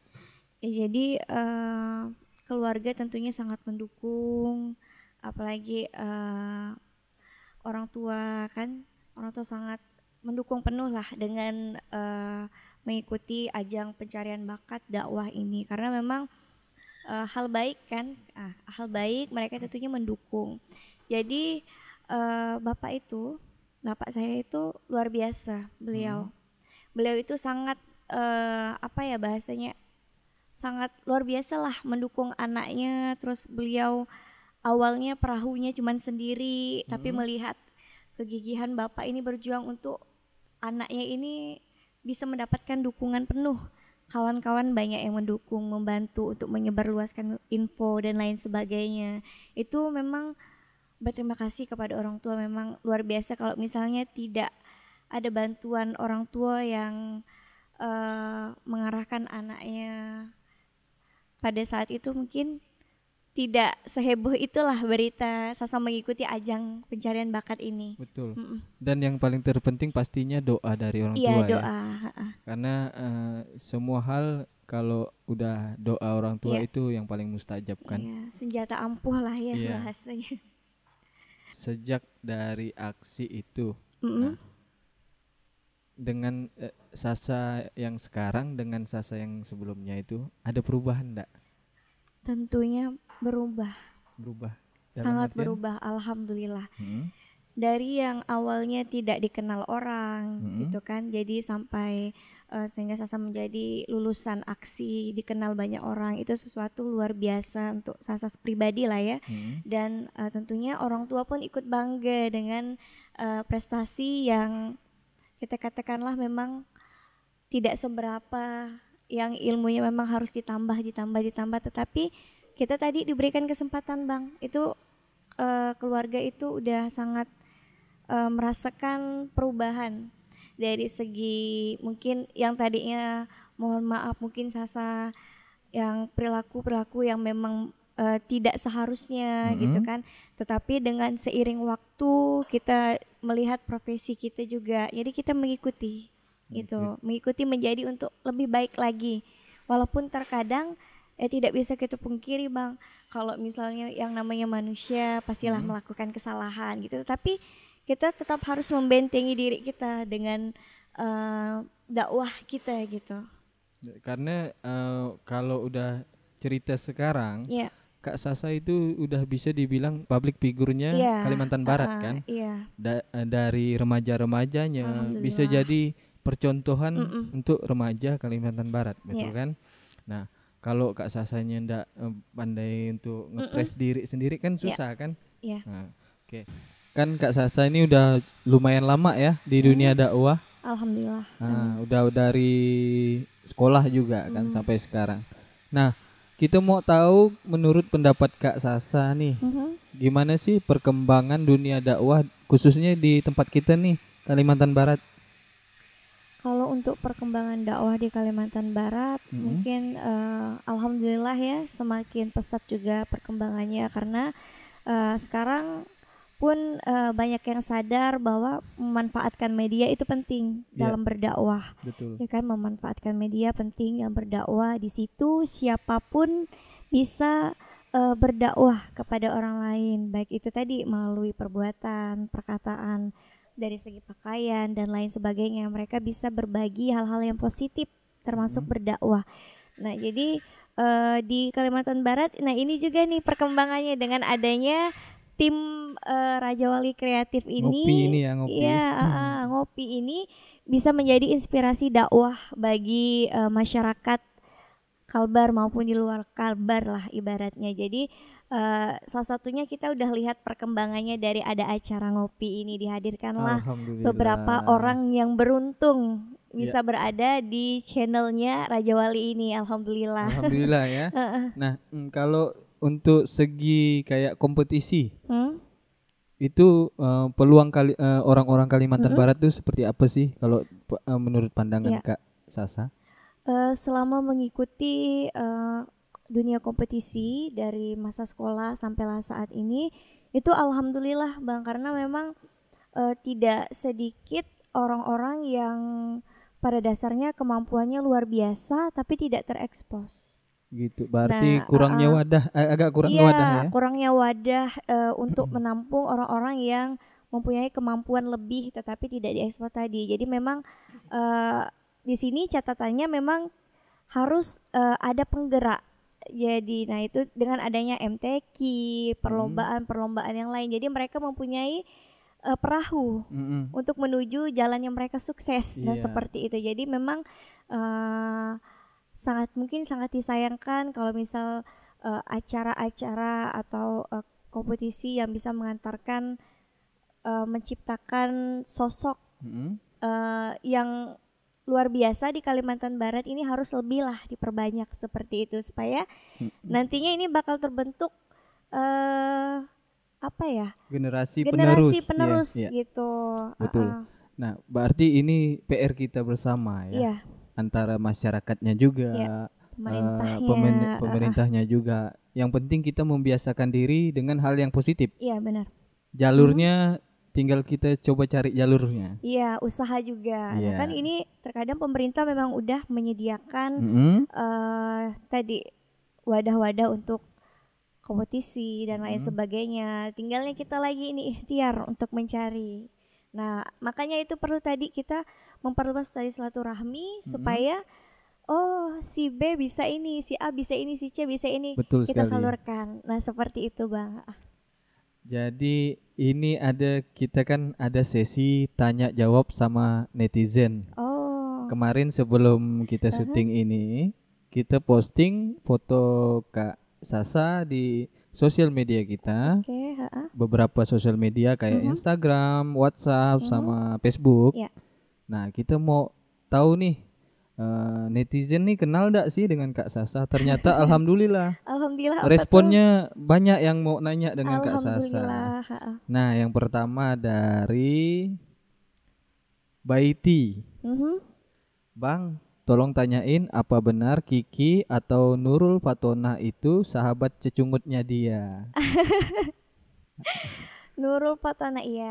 ya, jadi uh, keluarga tentunya sangat mendukung apalagi uh, orang tua kan orang tua sangat mendukung penuh lah dengan uh, mengikuti ajang pencarian bakat dakwah ini karena memang uh, hal baik kan ah, hal baik mereka tentunya mendukung jadi uh, bapak itu bapak saya itu luar biasa beliau hmm. beliau itu sangat uh, apa ya bahasanya sangat luar biasa lah mendukung anaknya terus beliau awalnya perahunya cuman sendiri hmm. tapi melihat kegigihan bapak ini berjuang untuk anaknya ini bisa mendapatkan dukungan penuh. Kawan-kawan banyak yang mendukung, membantu untuk menyebarluaskan info dan lain sebagainya. Itu memang berterima kasih kepada orang tua memang luar biasa kalau misalnya tidak ada bantuan orang tua yang uh, mengarahkan anaknya pada saat itu mungkin tidak seheboh itulah berita Sasa mengikuti ajang pencarian bakat ini. Betul. Mm -mm. Dan yang paling terpenting pastinya doa dari orang iya, tua doa. ya. doa. Karena uh, semua hal kalau udah doa orang tua yeah. itu yang paling mustajab kan. Iya, senjata ampuh lah ya yeah. bahasanya. Sejak dari aksi itu. Mm -mm. Nah, dengan uh, Sasa yang sekarang dengan Sasa yang sebelumnya itu ada perubahan enggak? Tentunya berubah. Berubah. Dalam Sangat artian? berubah, alhamdulillah. Hmm. Dari yang awalnya tidak dikenal orang, hmm. gitu kan, jadi sampai uh, sehingga Sasa menjadi lulusan aksi dikenal banyak orang itu sesuatu luar biasa untuk Sasa pribadi lah ya. Hmm. Dan uh, tentunya orang tua pun ikut bangga dengan uh, prestasi yang kita katakanlah memang tidak seberapa yang ilmunya memang harus ditambah ditambah ditambah tetapi kita tadi diberikan kesempatan bang itu uh, keluarga itu udah sangat uh, merasakan perubahan dari segi mungkin yang tadinya mohon maaf mungkin sasa yang perilaku perilaku yang memang uh, tidak seharusnya mm -hmm. gitu kan tetapi dengan seiring waktu kita melihat profesi kita juga jadi kita mengikuti gitu mengikuti menjadi untuk lebih baik lagi walaupun terkadang ya tidak bisa kita pungkiri bang kalau misalnya yang namanya manusia pastilah hmm. melakukan kesalahan gitu tapi kita tetap harus membentengi diri kita dengan uh, dakwah kita gitu ya, karena uh, kalau udah cerita sekarang yeah. Kak Sasa itu udah bisa dibilang public figurnya yeah, Kalimantan Barat uh, kan yeah. da dari remaja-remajanya bisa jadi percontohan mm -mm. untuk remaja Kalimantan Barat betul yeah. kan nah kalau Kak Sasanya ndak eh, pandai untuk ngepres mm -mm. diri sendiri kan iya. susah yeah. kan? Iya. Yeah. Nah, oke. Okay. Kan Kak Sasa ini udah lumayan lama ya di mm. dunia dakwah. Alhamdulillah. Nah, mm. udah dari sekolah juga kan mm. sampai sekarang. Nah, kita mau tahu menurut pendapat Kak Sasa nih, mm -hmm. gimana sih perkembangan dunia dakwah khususnya di tempat kita nih Kalimantan Barat? Kalau untuk perkembangan dakwah di Kalimantan Barat, mm-hmm. mungkin uh, alhamdulillah ya semakin pesat juga perkembangannya karena uh, sekarang pun uh, banyak yang sadar bahwa memanfaatkan media itu penting yeah. dalam berdakwah. Betul. Ya kan memanfaatkan media penting yang berdakwah di situ siapapun bisa uh, berdakwah kepada orang lain, baik itu tadi melalui perbuatan, perkataan dari segi pakaian dan lain sebagainya mereka bisa berbagi hal-hal yang positif termasuk hmm. berdakwah nah jadi uh, di Kalimantan Barat nah ini juga nih perkembangannya dengan adanya tim uh, Raja Wali Kreatif ini ngopi ini ya ngopi ya, hmm. uh, ngopi ini bisa menjadi inspirasi dakwah bagi uh, masyarakat Kalbar maupun di luar Kalbar lah ibaratnya jadi Eh, salah satunya kita udah lihat perkembangannya dari ada acara ngopi ini dihadirkanlah beberapa orang yang beruntung bisa ya. berada di channelnya Raja Wali ini alhamdulillah alhamdulillah ya nah mm, kalau untuk segi kayak kompetisi hmm? itu uh, peluang kali orang eh, orang-orang Kalimantan hmm? Barat tuh seperti apa sih kalau uh, menurut pandangan ya. Kak Sasa uh, selama mengikuti uh, dunia kompetisi dari masa sekolah sampailah saat ini itu alhamdulillah bang karena memang e, tidak sedikit orang-orang yang pada dasarnya kemampuannya luar biasa tapi tidak terekspos gitu berarti nah, kurangnya uh, wadah agak kurangnya iya, wadah ya kurangnya wadah e, untuk menampung orang-orang yang mempunyai kemampuan lebih tetapi tidak diekspos tadi jadi memang e, di sini catatannya memang harus uh, ada penggerak jadi nah itu dengan adanya MTQ perlombaan perlombaan yang lain jadi mereka mempunyai uh, perahu mm-hmm. untuk menuju jalan yang mereka sukses yeah. dan iya. seperti itu jadi memang uh, sangat mungkin sangat disayangkan kalau misal acara eh, acara-acara atau uh, kompetisi yang bisa mengantarkan uh, menciptakan sosok mm-hmm. uh, yang luar biasa di Kalimantan Barat ini harus lebih lah diperbanyak seperti itu supaya nantinya ini bakal terbentuk uh, apa ya generasi, generasi penerus, ya. penerus ya, ya. gitu betul uh -uh. nah berarti ini PR kita bersama ya yeah. antara masyarakatnya juga yeah. pemerintahnya, uh, pemerintahnya uh juga yang penting kita membiasakan diri dengan hal yang positif iya benar jalurnya mm-hmm tinggal kita coba cari jalurnya. Iya, usaha juga. Yeah. Nah, iya. kan ini terkadang pemerintah memang udah menyediakan mm -hmm. uh, tadi wadah-wadah untuk kompetisi dan lain mm -hmm. sebagainya. Tinggalnya kita lagi ini ikhtiar untuk mencari. Nah, makanya itu perlu tadi kita memperluas tali silaturahmi mm -hmm. supaya oh si B bisa ini, si A bisa ini, si C bisa ini. Betul kita sekali. salurkan. Nah, seperti itu, Bang. Jadi ini ada kita kan ada sesi tanya jawab sama netizen. Oh. Kemarin sebelum kita syuting ini, kita posting foto Kak Sasa di sosial media kita. Okay, Beberapa sosial media kayak uh-huh. Instagram, WhatsApp uh-huh. sama Facebook. Yeah. Nah, kita mau tahu nih Uh, netizen nih kenal ndak sih dengan Kak Sasa? Ternyata alhamdulillah. alhamdulillah. Responnya tuh? banyak yang mau nanya dengan Kak Sasa. Nah, yang pertama dari Baiti. Mm -hmm. Bang, tolong tanyain apa benar Kiki atau Nurul Fatona itu sahabat cecungutnya dia? Nurul Fatona iya.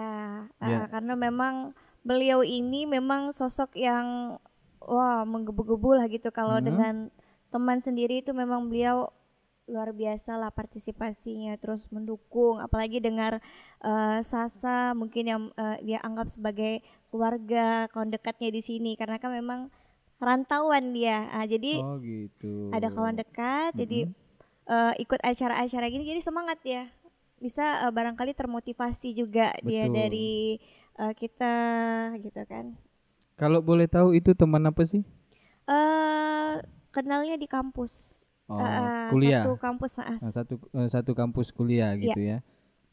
Yeah. Ya. Uh, karena memang beliau ini memang sosok yang wah menggebu-gebu lah gitu kalau hmm. dengan teman sendiri itu memang beliau luar biasa lah partisipasinya terus mendukung apalagi dengar uh, Sasa mungkin yang uh, dia anggap sebagai keluarga kawan dekatnya di sini karena kan memang rantauan dia nah, jadi oh, gitu. ada kawan dekat -hmm. jadi uh, eh, ikut acara-acara gini jadi semangat ya bisa uh, barangkali termotivasi juga Betul. dia dari uh, kita gitu kan kalau boleh tahu itu teman apa sih? Eh uh, kenalnya di kampus. Oh, uh, kuliah. Satu kampus. Uh, satu uh, satu kampus kuliah iya. gitu yeah. ya.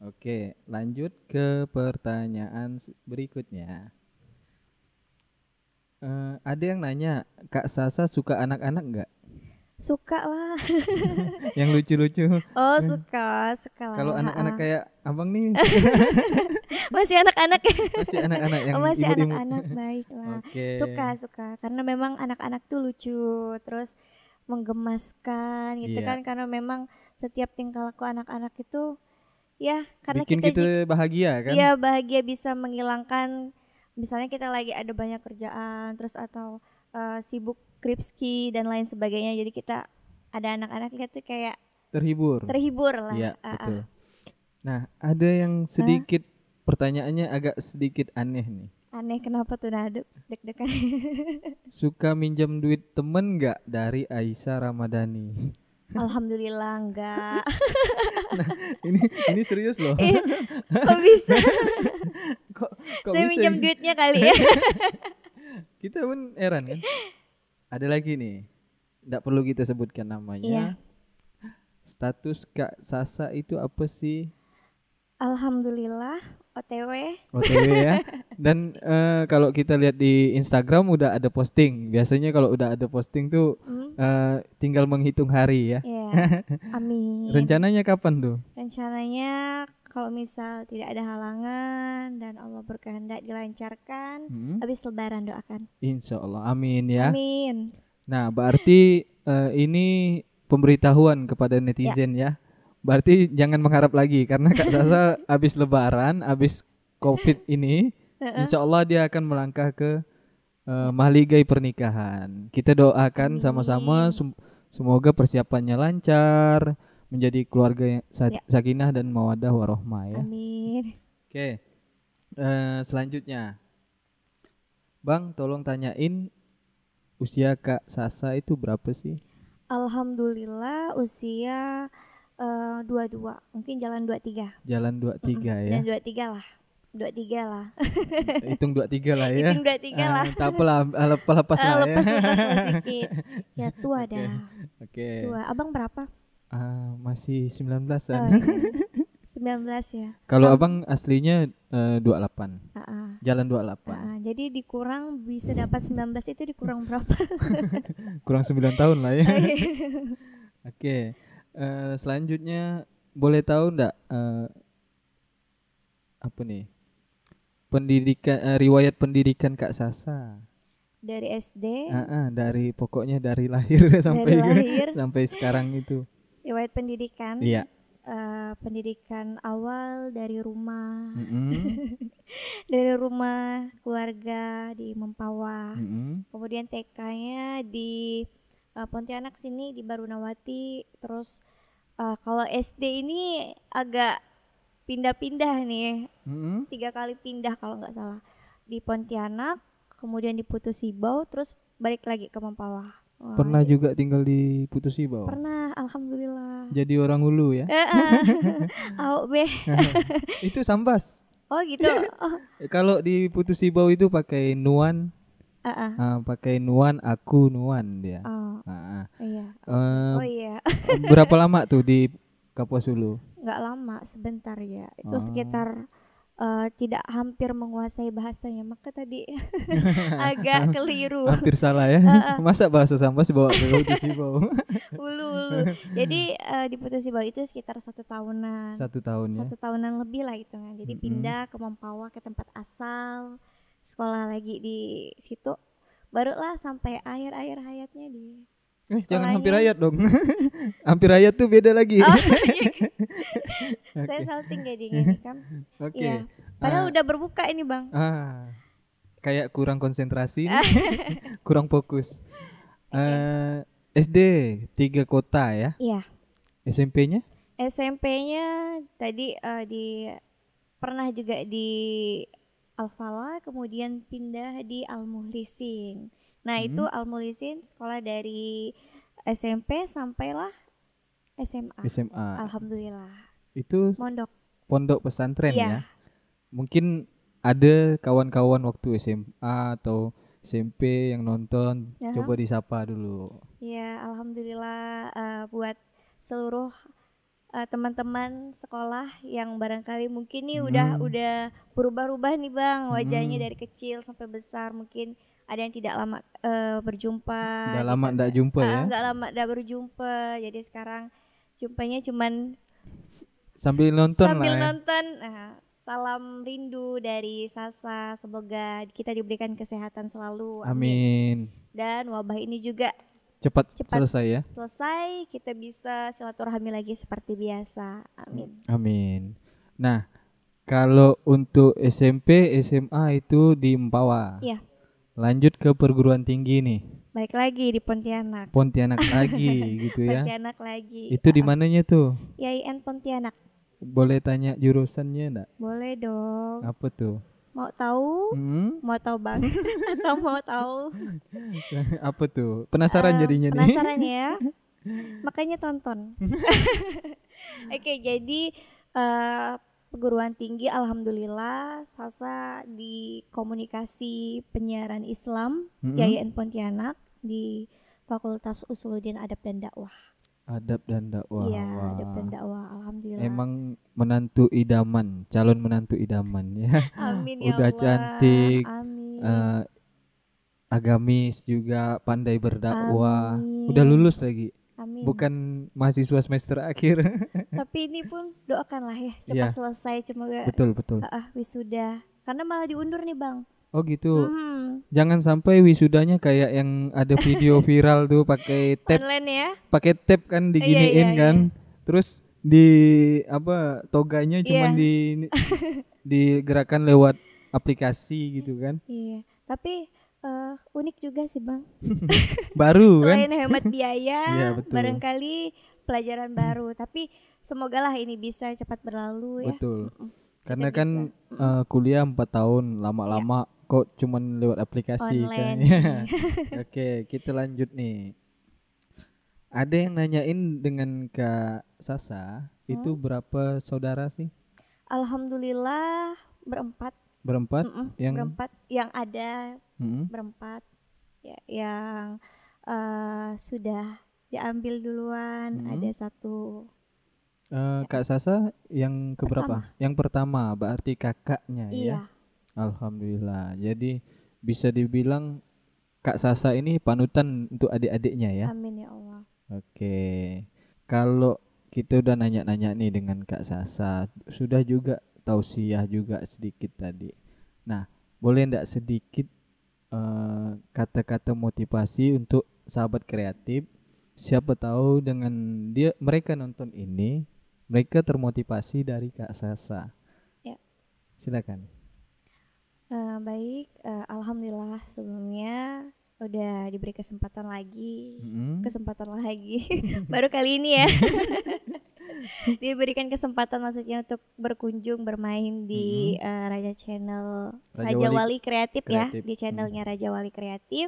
Oke, lanjut ke pertanyaan berikutnya. Uh, ada yang nanya, Kak Sasa suka anak-anak nggak? Suka lah. yang lucu-lucu. Oh, suka, suka. Kalau anak-anak kayak Abang nih. masih anak-anak masih anak-anak yang masih anak-anak baiklah okay. suka suka karena memang anak-anak tuh lucu terus menggemaskan gitu yeah. kan karena memang setiap tingkah laku anak-anak itu ya karena Bikin kita, kita bahagia kan ya bahagia bisa menghilangkan misalnya kita lagi ada banyak kerjaan terus atau uh, sibuk kripski dan lain sebagainya jadi kita ada anak-anak kita tuh kayak terhibur terhibur lah ya, betul. nah ada yang sedikit Pertanyaannya agak sedikit aneh nih. Aneh kenapa tuh Nado? Deg-degan. Suka minjam duit temen nggak dari Aisyah Ramadhani? Alhamdulillah enggak. nah, ini ini serius loh. Eh, kok bisa? kok, kok Saya bisa minjam ini? duitnya kali ya. kita pun heran kan. Ada lagi nih. Tidak perlu kita sebutkan namanya. Iya. Status Kak Sasa itu apa sih? Alhamdulillah OTW. OTW ya. Dan uh, kalau kita lihat di Instagram udah ada posting. Biasanya kalau udah ada posting tuh hmm. uh, tinggal menghitung hari ya. Yeah. Amin. Rencananya kapan tuh? Rencananya kalau misal tidak ada halangan dan Allah berkehendak dilancarkan, hmm. habis lebaran doakan. Insya Allah, amin ya. Amin. Nah, berarti uh, ini pemberitahuan kepada netizen yeah. ya, ya. Berarti jangan mengharap lagi karena Kak Sasa habis lebaran, habis Covid ini, insya Allah dia akan melangkah ke uh, mahligai pernikahan. Kita doakan sama-sama sem semoga persiapannya lancar, menjadi keluarga yang sa ya. sakinah dan mawadah warohmah ya. Amin. Oke. Uh, selanjutnya. Bang, tolong tanyain usia Kak Sasa itu berapa sih? Alhamdulillah usia uh, eh, dua dua mungkin jalan dua tiga jalan dua tiga mm -hmm. ya dua tiga lah dua tiga lah hitung dua tiga lah ya hitung dua tiga ah, lah tak apa lah lepas lepas eh, lah ya lepas sedikit ya tua okay. dah oke okay. tua abang berapa uh, masih sembilan belas oh, eh, sembilan belas ya. Kalau abang aslinya uh, delapan Uh -uh. Jalan dua Uh -uh. Jadi dikurang bisa dapat sembilan belas itu dikurang berapa? kurang sembilan tahun lah ya. Oke. okay. Eh, selanjutnya boleh tahu enggak uh, eh, apa nih? Pendidikan uh, riwayat pendidikan Kak Sasa. Dari SD? Uh, uh, dari pokoknya dari lahir sampai lahir. sampai sekarang itu. Riwayat pendidikan? Iya. Uh, pendidikan awal dari rumah, mm -hmm. dari rumah keluarga di Mempawah mm -hmm. kemudian TK-nya di uh, Pontianak sini di Barunawati terus uh, kalau SD ini agak pindah-pindah nih mm-hmm. tiga kali pindah kalau nggak salah di Pontianak kemudian di Putusibau terus balik lagi ke Mempawah pernah ya. juga tinggal di Putusibau? Pernah, alhamdulillah. Jadi orang hulu ya? Eh, Aok be. itu sambas. Oh gitu. Kalau di Putusibau itu pakai nuan, uh -uh. Uh, pakai nuan aku nuan dia oh, uh, uh. iya uh, oh iya berapa lama tuh di Kapuas Hulu nggak lama sebentar ya itu oh. sekitar uh, tidak hampir menguasai bahasanya maka tadi agak keliru hampir salah ya uh, uh. masa bahasa sih bawa ke Putusibau ulu ulu jadi uh, di Putusibau itu sekitar satu tahunan satu tahun ya? satu ya? tahunan lebih lah itu jadi mm -hmm. pindah ke mempawah ke tempat asal sekolah lagi di situ barulah sampai akhir-akhir hayatnya di eh, jangan hampir hayat dong hampir hayat tuh beda lagi oh, iya. saya salting jadinya kan oke okay. ya. Ah. padahal ah. udah berbuka ini bang ah. kayak kurang konsentrasi kurang fokus okay. uh, eh, SD tiga kota ya iya SMP-nya SMP-nya tadi uh, di pernah juga di al kemudian pindah di Al-Muhlisin. Nah, hmm. itu Al-Muhlisin sekolah dari SMP sampailah SMA. SMA. Alhamdulillah. Itu pondok pondok pesantren ya. ya. Mungkin ada kawan-kawan waktu SMA atau SMP yang nonton Aha. coba disapa dulu. Ya, alhamdulillah uh, buat seluruh teman eh, teman-teman sekolah yang barangkali mungkin nih hmm. udah udah berubah-ubah nih bang wajahnya hmm. dari kecil sampai besar mungkin ada yang tidak lama uh, berjumpa tidak gitu lama tidak kan. jumpa uh, ya nggak lama tidak berjumpa jadi sekarang jumpanya cuman sambil nonton sambil lah ya. nonton nah, salam rindu dari Sasa semoga kita diberikan kesehatan selalu amin. amin dan wabah ini juga cepat, cepat selesai ya. Selesai kita bisa silaturahmi lagi seperti biasa. Amin. Amin. Nah, kalau untuk SMP, SMA itu di Empawa. Iya. Lanjut ke perguruan tinggi nih. baik lagi di Pontianak. Pontianak lagi gitu ya. Pontianak lagi. Itu di mananya tuh? YIN Pontianak. Boleh tanya jurusannya enggak? Boleh dong. Apa tuh? Mau tahu? Hmm? Mau tahu banget atau mau tahu? Apa tuh? Penasaran uh, jadinya penasaran nih. Penasaran ya. Makanya tonton. Oke, okay, jadi uh, perguruan tinggi alhamdulillah Sasa di komunikasi penyiaran Islam mm -hmm. Pontianak di Fakultas Usuluddin Adab dan Dakwah. Adab dan dakwah. Iya, adab dan dakwah. Alhamdulillah. Emang menantu idaman, calon menantu idaman ya. Amin ya Udah Allah. cantik. Amin. Uh, agamis juga, pandai berdakwah. Amin. Udah lulus lagi. Amin. Bukan mahasiswa semester akhir. Tapi ini pun doakanlah ya iya. cepat ya. selesai semoga. Betul, betul. Uh, uh, wisuda. Karena malah diundur nih, Bang. Oh gitu. Hmm. Jangan sampai wisudanya kayak yang ada video viral tuh pakai tape. Online ya. Pakai tape kan iya, diginiin iya, kan. iya, kan. Terus di apa toganya iya. cuma yeah. di gerakan lewat aplikasi gitu kan. Iya. Tapi uh, unik juga sih, Bang. baru Selain kan. Selain hemat biaya, ya, betul. barangkali pelajaran baru, tapi semoga lah ini bisa cepat berlalu ya. Betul. Karena kan uh, kuliah 4 tahun, lama-lama ya kok cuman lewat aplikasi kan? Online. kan. Oke, kita lanjut nih. Ada yang nanyain dengan Kak Sasa, hmm? itu berapa saudara sih? Alhamdulillah berempat. Berempat? Mm -mm, yang berempat yang ada mm -mm. berempat. Ya, yang uh, sudah diambil duluan, mm -hmm. ada satu Uh, Kak Sasa yang keberapa? Pertama. Yang pertama berarti kakaknya ya? iya. ya. Alhamdulillah. Jadi bisa dibilang Kak Sasa ini panutan untuk adik-adiknya ya. Amin ya Allah. Oke. Kalau kita udah nanya-nanya nih dengan Kak Sasa, sudah juga tausiah juga sedikit tadi. Nah, boleh ndak sedikit eh, kata-kata uh, motivasi untuk sahabat kreatif? Siapa tahu dengan dia mereka nonton ini, mereka termotivasi dari Kak Sasa. Ya. Silakan. Uh, baik, uh, alhamdulillah sebelumnya udah diberi kesempatan lagi, hmm kesempatan lagi, baru kali ini ya. diberikan kesempatan maksudnya untuk berkunjung bermain di hmm uh, Raja Channel Raja, Wali, Wali Kreatif, ya, Kreatif ya di channelnya Raja Wali Kreatif.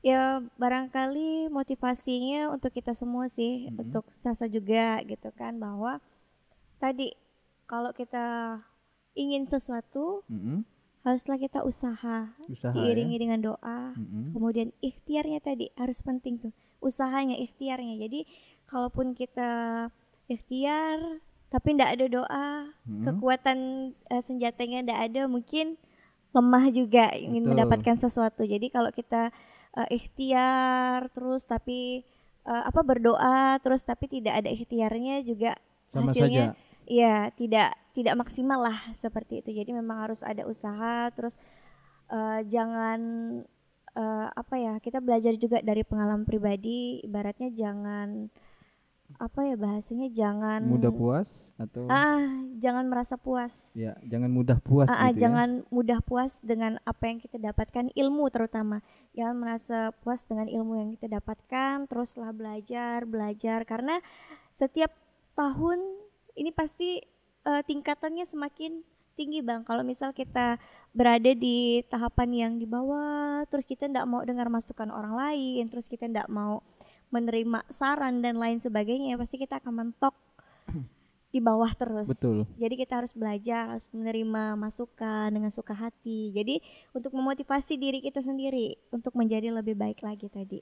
Ya barangkali motivasinya untuk kita semua sih, mm-hmm. untuk Sasa juga gitu kan bahwa tadi kalau kita ingin sesuatu hmm haruslah kita usaha, usaha diiringi ya? dengan doa mm-hmm. kemudian ikhtiarnya tadi harus penting tuh usahanya ikhtiarnya jadi kalaupun kita ikhtiar tapi tidak ada doa mm-hmm. kekuatan uh, senjatanya tidak ada mungkin lemah juga ingin Betul. mendapatkan sesuatu jadi kalau kita uh, ikhtiar terus tapi uh, apa berdoa terus tapi tidak ada ikhtiarnya juga Sama hasilnya saja ya tidak tidak maksimal lah seperti itu. Jadi memang harus ada usaha terus uh, jangan uh, apa ya, kita belajar juga dari pengalaman pribadi ibaratnya jangan apa ya bahasanya jangan mudah puas atau ah, ah jangan merasa puas ya jangan mudah puas ah, ah gitu ya. jangan ya. mudah puas dengan apa yang kita dapatkan ilmu terutama jangan merasa puas dengan ilmu yang kita dapatkan teruslah belajar belajar karena setiap tahun ini pasti uh, tingkatannya semakin tinggi bang. Kalau misal kita berada di tahapan yang di bawah, terus kita tidak mau dengar masukan orang lain, terus kita tidak mau menerima saran dan lain sebagainya, ya pasti kita akan mentok di bawah terus. Betul. Jadi kita harus belajar, harus menerima masukan dengan suka hati. Jadi untuk memotivasi diri kita sendiri untuk menjadi lebih baik lagi tadi.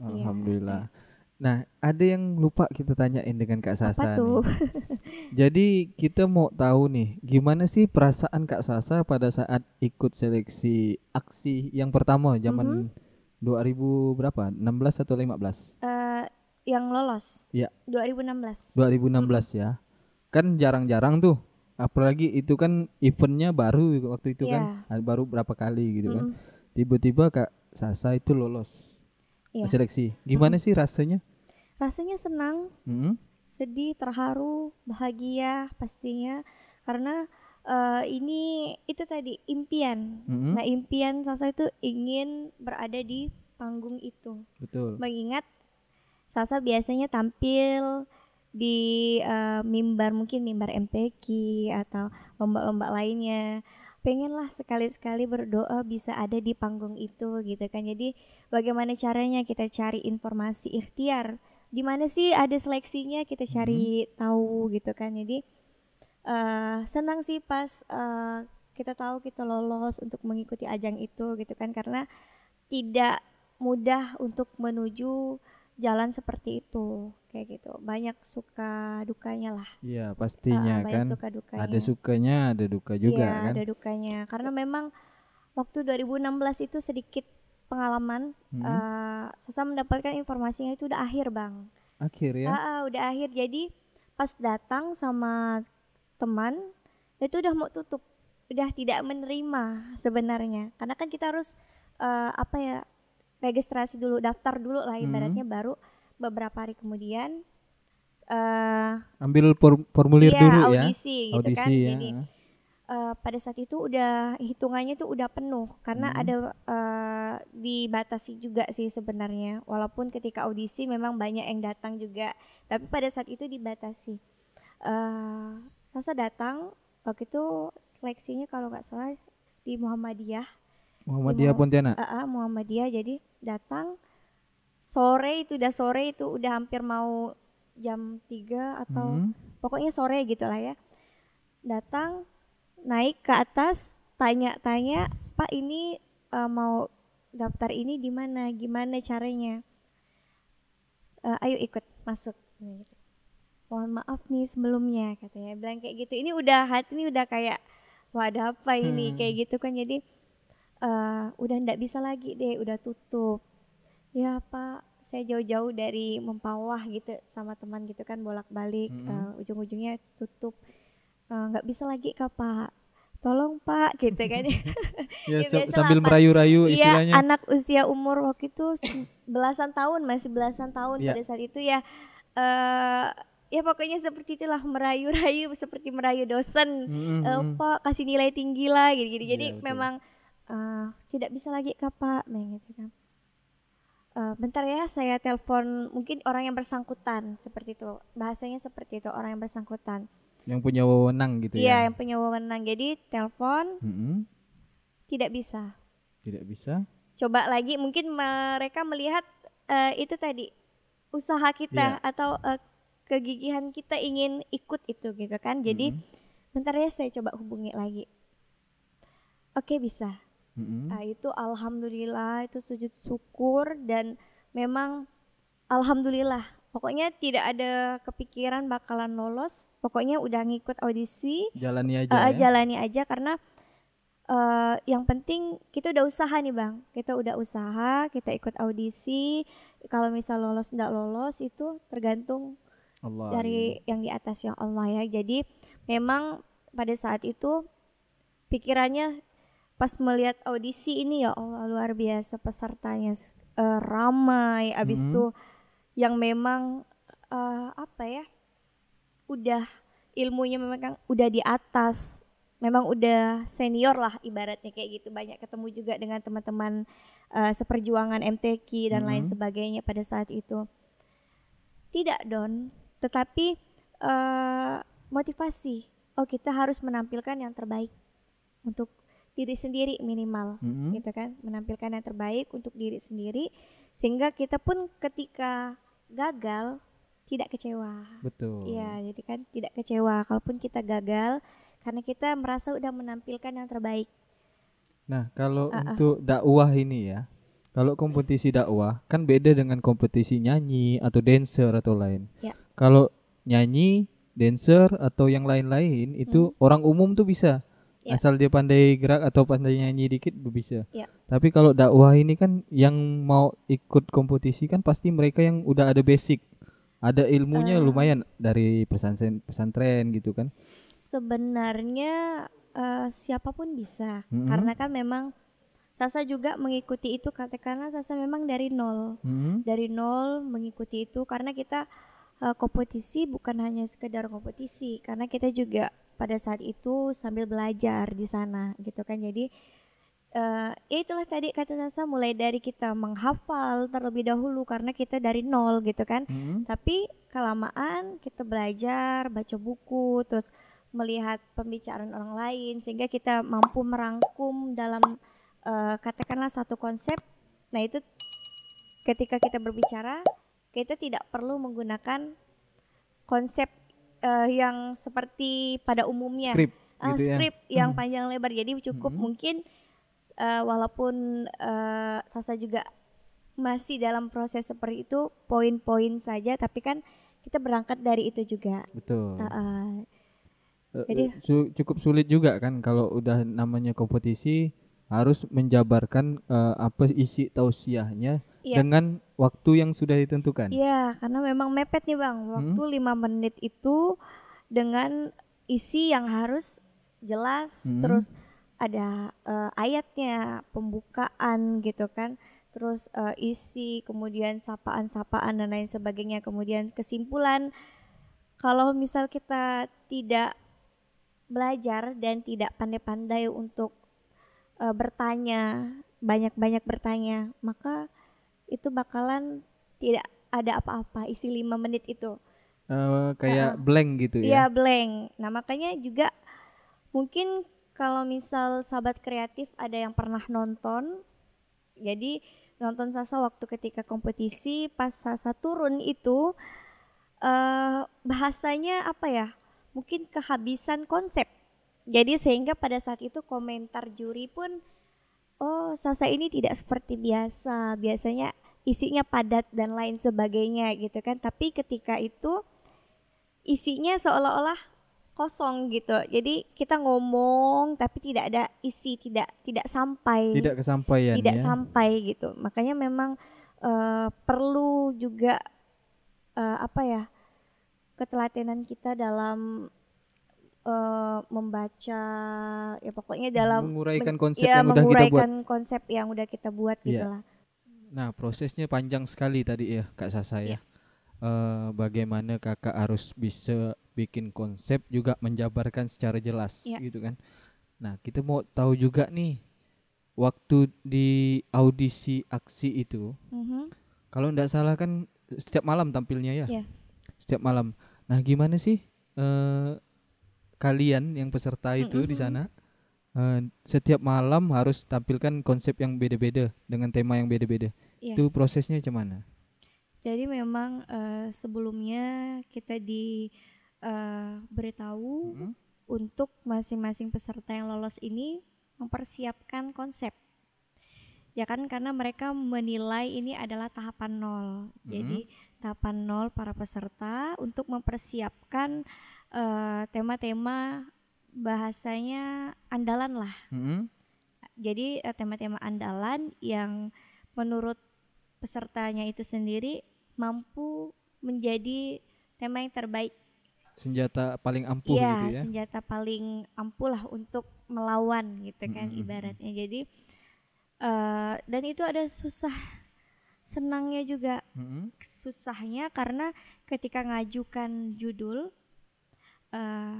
Iya. Alhamdulillah. Ya. Nah, ada yang lupa kita tanyain dengan Kak Sasa. Apa tuh? Jadi kita mau tahu nih, gimana sih perasaan Kak Sasa pada saat ikut seleksi aksi yang pertama zaman mm -hmm. 2000 berapa? 16 atau 15? Uh, eh, yang lolos. Ya. 2016. 2016 mm -hmm. ya. Kan jarang-jarang tuh. Apalagi itu kan eventnya baru waktu itu yeah. kan, iya. baru berapa kali gitu mm -hmm. kan. Mhm. Tiba-tiba Kak Sasa itu lolos. Ya. Seleksi. Gimana -hmm. sih rasanya? rasanya senang, mm-hmm. sedih, terharu, bahagia pastinya karena uh, ini itu tadi impian. Mm-hmm. Nah, impian Sasa itu ingin berada di panggung itu. Betul. Mengingat Sasa biasanya tampil di uh, mimbar mungkin mimbar MPK atau lomba-lomba lainnya pengenlah sekali-sekali berdoa bisa ada di panggung itu gitu kan jadi bagaimana caranya kita cari informasi ikhtiar gimana sih ada seleksinya kita mhm. cari hmm. tahu gitu kan jadi uh, senang sih pas uh, kita tahu kita lolos untuk mengikuti ajang itu gitu kan karena tidak mudah untuk menuju jalan seperti itu kayak gitu banyak suka dukanya lah iya pastinya uh, kan suka dukanya. ada sukanya ada duka juga ya, kan ada dukanya karena memang waktu 2016 itu sedikit pengalaman hmm. uh, Sasa mendapatkan informasinya itu udah akhir bang akhir ya uh, uh, udah akhir jadi pas datang sama teman itu udah mau tutup udah tidak menerima sebenarnya karena kan kita harus uh, apa ya registrasi dulu daftar dulu lah hmm. ibaratnya hmm. baru beberapa hari kemudian uh, ambil formulir iya, dulu audisi, ya audisi gitu kan ya. jadi uh, pada saat itu udah hitungannya tuh udah penuh karena hmm. ada uh, dibatasi juga sih sebenarnya walaupun ketika audisi memang banyak yang datang juga tapi pada saat itu dibatasi uh, Sasa datang waktu itu seleksinya kalau nggak salah di Muhammadiyah Muhammadiyah Pontianak uh, uh, Muhammadiyah jadi datang sore itu udah sore itu udah hampir mau jam tiga atau hmm. pokoknya sore gitulah ya datang naik ke atas tanya-tanya Pak ini uh, mau daftar ini di mana gimana caranya uh, ayo ikut masuk nah, gitu. mohon maaf nih sebelumnya katanya bilang kayak gitu ini udah hati ini udah kayak wah ada apa ini hmm. kayak gitu kan jadi uh, udah ndak bisa lagi deh udah tutup ya pak saya jauh-jauh dari mempawah gitu sama teman gitu kan bolak-balik hmm. uh, ujung-ujungnya tutup Eh, nggak bisa lagi kak pak tolong pak gitu kan ya, ya sambil merayu-rayu iya, istilahnya ya, anak usia umur waktu itu belasan tahun masih belasan tahun ya. pada saat itu ya uh, ya pokoknya seperti itulah merayu-rayu seperti merayu dosen hmm, uh, pak kasih nilai tinggi lah gitu, -gitu. jadi ya, memang uh, tidak bisa lagi kak pak gitu kan uh, bentar ya saya telepon mungkin orang yang bersangkutan seperti itu bahasanya seperti itu orang yang bersangkutan yang punya wewenang gitu iya, ya? Iya, yang punya wewenang. Jadi telepon mm -hmm. tidak bisa. Tidak bisa. Coba lagi, mungkin mereka melihat uh, itu tadi usaha kita yeah. atau uh, kegigihan kita ingin ikut itu gitu kan. Jadi mm -hmm. bentar ya saya coba hubungi lagi. Oke bisa. Mm -hmm. nah, itu alhamdulillah itu sujud syukur dan memang alhamdulillah Pokoknya tidak ada kepikiran bakalan lolos. Pokoknya udah ngikut audisi. Jalani aja. Uh, ya? Jalani aja karena uh, yang penting kita udah usaha nih bang. Kita udah usaha, kita ikut audisi. Kalau misal lolos nggak lolos itu tergantung Allah. dari iya. yang di atas ya Allah ya. Jadi memang pada saat itu pikirannya pas melihat audisi ini ya Allah luar biasa pesertanya uh, ramai. Abis itu hmm yang memang uh, apa ya udah ilmunya memang kan udah di atas memang udah senior lah ibaratnya kayak gitu banyak ketemu juga dengan teman-teman uh, seperjuangan MTQ dan mm -hmm. lain mhm. sebagainya pada saat itu tidak don tetapi uh, motivasi oh kita harus menampilkan yang terbaik untuk diri sendiri minimal mm -hmm. gitu kan menampilkan yang terbaik untuk diri sendiri sehingga kita pun ketika gagal tidak kecewa. Betul. Iya, jadi kan tidak kecewa kalaupun kita gagal karena kita merasa udah menampilkan yang terbaik. Nah, kalau uh -uh. untuk dakwah ini ya. Kalau kompetisi dakwah kan beda dengan kompetisi nyanyi atau dancer atau lain. Ya. Kalau nyanyi, dancer atau yang lain-lain itu hmm. orang umum tuh bisa yeah. Asal dia pandai gerak atau pandai nyanyi dikit bisa. yeah. Tapi kalau dakwah ini kan yang mau ikut kompetisi kan pasti mereka yang udah ada basic. Ada ilmunya uh, lumayan dari pesantren pesantren gitu kan. Sebenarnya uh, siapapun bisa. Mm -hmm. Karena kan memang Sasa juga mengikuti itu katakanlah Sasa memang dari nol. Mm -hmm. Dari nol mengikuti itu karena kita uh, kompetisi bukan hanya sekedar kompetisi karena kita juga pada saat itu sambil belajar di sana gitu kan jadi uh, itulah tadi kata Nasa mulai dari kita menghafal terlebih dahulu karena kita dari nol gitu kan hmm. tapi kelamaan kita belajar baca buku terus melihat pembicaraan orang lain sehingga kita mampu merangkum dalam uh, katakanlah satu konsep nah itu ketika kita berbicara kita tidak perlu menggunakan konsep uh, yang seperti pada umumnya skrip, uh, eh, gitu skrip ya. yang hmm. panjang lebar jadi cukup hmm. mungkin uh, walaupun uh, Sasa juga masih dalam proses seperti itu poin-poin saja tapi kan kita berangkat dari itu juga betul uh, uh, jadi su cukup sulit juga kan kalau udah namanya kompetisi harus menjabarkan uh, apa isi tausiahnya ya. dengan waktu yang sudah ditentukan. Iya, karena memang mepet nih Bang. Hmm? Waktu hmm. lima menit itu dengan isi yang harus jelas hmm. terus ada uh, ayatnya, pembukaan gitu kan. Terus uh, isi, kemudian sapaan-sapaan dan lain sebagainya, kemudian kesimpulan. Kalau misal kita tidak belajar dan tidak pandai-pandai untuk uh, bertanya banyak-banyak bertanya maka itu bakalan tidak ada apa-apa isi lima menit itu uh, kayak uh, blank gitu ya iya blank nah makanya juga mungkin kalau misal sahabat kreatif ada yang pernah nonton jadi nonton Sasa waktu ketika kompetisi pas Sasa turun itu uh, bahasanya apa ya mungkin kehabisan konsep jadi sehingga pada saat itu komentar juri pun oh salsa ini tidak seperti biasa. Biasanya isinya padat dan lain sebagainya gitu kan. Tapi ketika itu isinya seolah-olah kosong gitu. Jadi kita ngomong tapi tidak ada isi, tidak tidak sampai. Tidak kesampaian. Tidak ya? sampai gitu. Makanya memang uh, perlu juga uh, apa ya? ketelatenan kita dalam uh, membaca ya pokoknya hmm, dalam menguraikan konsep ya, yang sudah udah kita buat. konsep yang udah kita buat ya. gitulah. Nah, prosesnya panjang sekali tadi ya Kak Sasa ya. ya. Uh, bagaimana Kakak harus bisa bikin konsep juga menjabarkan secara jelas ya. gitu kan. Nah, kita mau tahu juga nih waktu di audisi aksi itu. Uh-huh. Kalau tidak salah kan setiap malam tampilnya ya. Yeah. Setiap malam. Nah, gimana sih uh, kalian yang peserta itu mm -hmm. di sana uh, setiap malam harus tampilkan konsep yang beda-beda dengan tema yang beda-beda. Yeah. Itu prosesnya gimana? Jadi memang uh, sebelumnya kita di uh, beritahu mm -hmm. untuk masing-masing peserta yang lolos ini mempersiapkan konsep. Ya kan karena mereka menilai ini adalah tahapan nol. Mm -hmm. Jadi tahapan nol para peserta untuk mempersiapkan tema eh, tema-tema bahasanya andalan lah. Mm-hmm. Jadi tema eh, tema-tema andalan yang menurut pesertanya itu sendiri mampu menjadi tema yang terbaik. Senjata paling ampuh ya, gitu ya. senjata paling ampuh lah untuk melawan gitu kan mm-hmm. ibaratnya. Jadi uh, dan itu ada susah senangnya juga. Mm-hmm. Susahnya karena ketika ngajukan judul uh,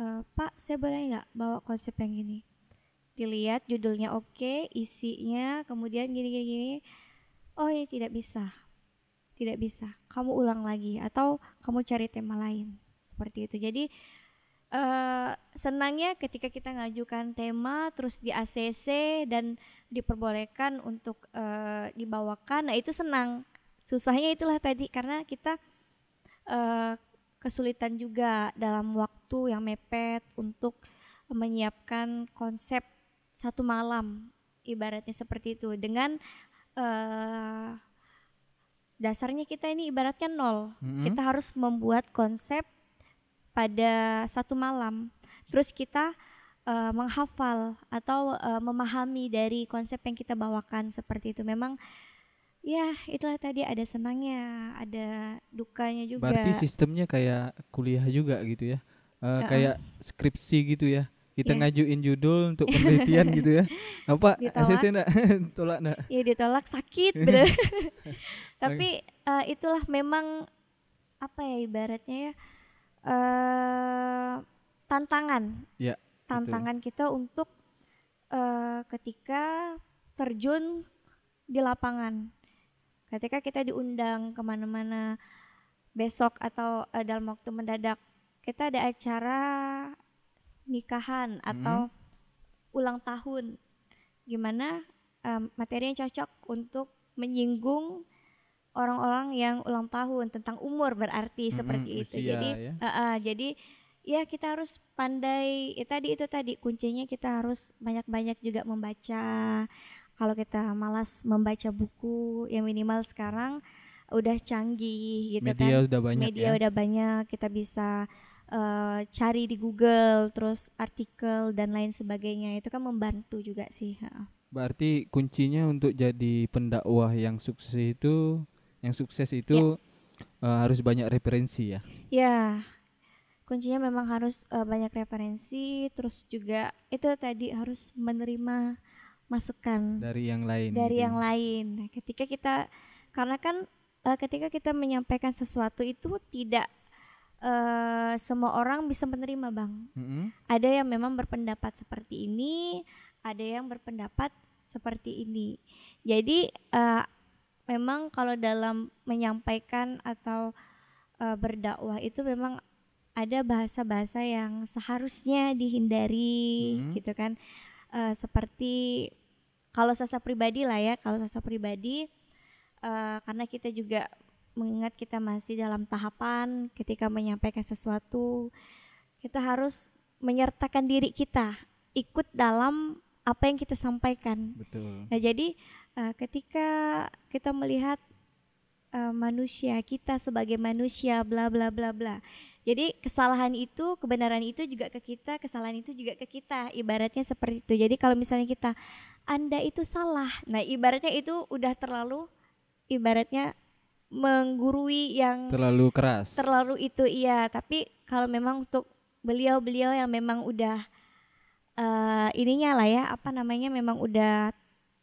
uh, Pak saya boleh nggak bawa konsep yang gini dilihat judulnya oke okay, isinya kemudian gini gini gini oh ya tidak bisa tidak bisa kamu ulang lagi atau kamu cari tema lain seperti itu jadi uh, senangnya ketika kita ngajukan tema terus di ACC dan diperbolehkan untuk uh, dibawakan nah itu senang susahnya itulah tadi karena kita uh, kesulitan juga dalam waktu yang mepet untuk menyiapkan konsep satu malam ibaratnya seperti itu dengan uh, dasarnya kita ini ibaratnya nol mm-hmm. kita harus membuat konsep pada satu malam terus kita uh, menghafal atau uh, memahami dari konsep yang kita bawakan seperti itu memang uh, ya itulah tadi ada senangnya ada dukanya juga berarti sistemnya kayak kuliah juga gitu ya Uh, uh, kayak skripsi gitu ya kita yeah. ngajuin judul untuk penelitian gitu ya apa ACC enggak ya, tolak enggak iya ditolak sakit tapi uh, itulah memang apa ya ibaratnya ya uh, tantangan ya, tantangan betul. kita untuk uh, ketika terjun di lapangan ketika kita diundang kemana-mana besok atau uh, dalam waktu mendadak kita ada acara nikahan mm-hmm. atau hmm. ulang tahun gimana um, eh, materi yang cocok untuk menyinggung orang-orang yang ulang tahun tentang umur berarti hmm, seperti usia, itu jadi ya. uh, uh, jadi ya kita harus pandai ya, tadi itu tadi kuncinya kita harus banyak-banyak juga membaca kalau kita malas membaca buku yang minimal sekarang udah canggih gitu media kan udah banyak media ya? udah banyak kita bisa uh, cari di Google terus artikel dan lain sebagainya itu kan membantu juga sih berarti kuncinya untuk jadi pendakwah yang sukses itu yang sukses itu ya. uh, harus banyak referensi ya ya kuncinya memang harus uh, banyak referensi terus juga itu tadi harus menerima masukan dari yang lain dari gitu. Ya? yang lain nah, ketika kita karena kan uh, ketika kita menyampaikan sesuatu itu tidak uh, semua orang bisa menerima bang mm-hmm. ada yang memang berpendapat seperti ini ada yang berpendapat seperti ini jadi uh, memang kalau dalam menyampaikan atau uh, berdakwah itu memang ada bahasa-bahasa yang seharusnya dihindari mm-hmm. gitu kan uh, seperti kalau sasa pribadi lah ya kalau sasa pribadi uh, karena kita juga mengingat kita masih dalam tahapan ketika menyampaikan sesuatu kita harus menyertakan diri kita ikut dalam apa yang kita sampaikan betul nah jadi uh, ketika kita melihat uh, manusia kita sebagai manusia bla bla bla bla jadi kesalahan itu, kebenaran itu juga ke kita, kesalahan itu juga ke kita. Ibaratnya seperti itu. Jadi kalau misalnya kita anda itu salah. Nah, ibaratnya itu udah terlalu ibaratnya menggurui yang terlalu keras. Terlalu itu iya, tapi kalau memang untuk beliau-beliau yang memang udah uh, ininya lah ya, apa namanya memang udah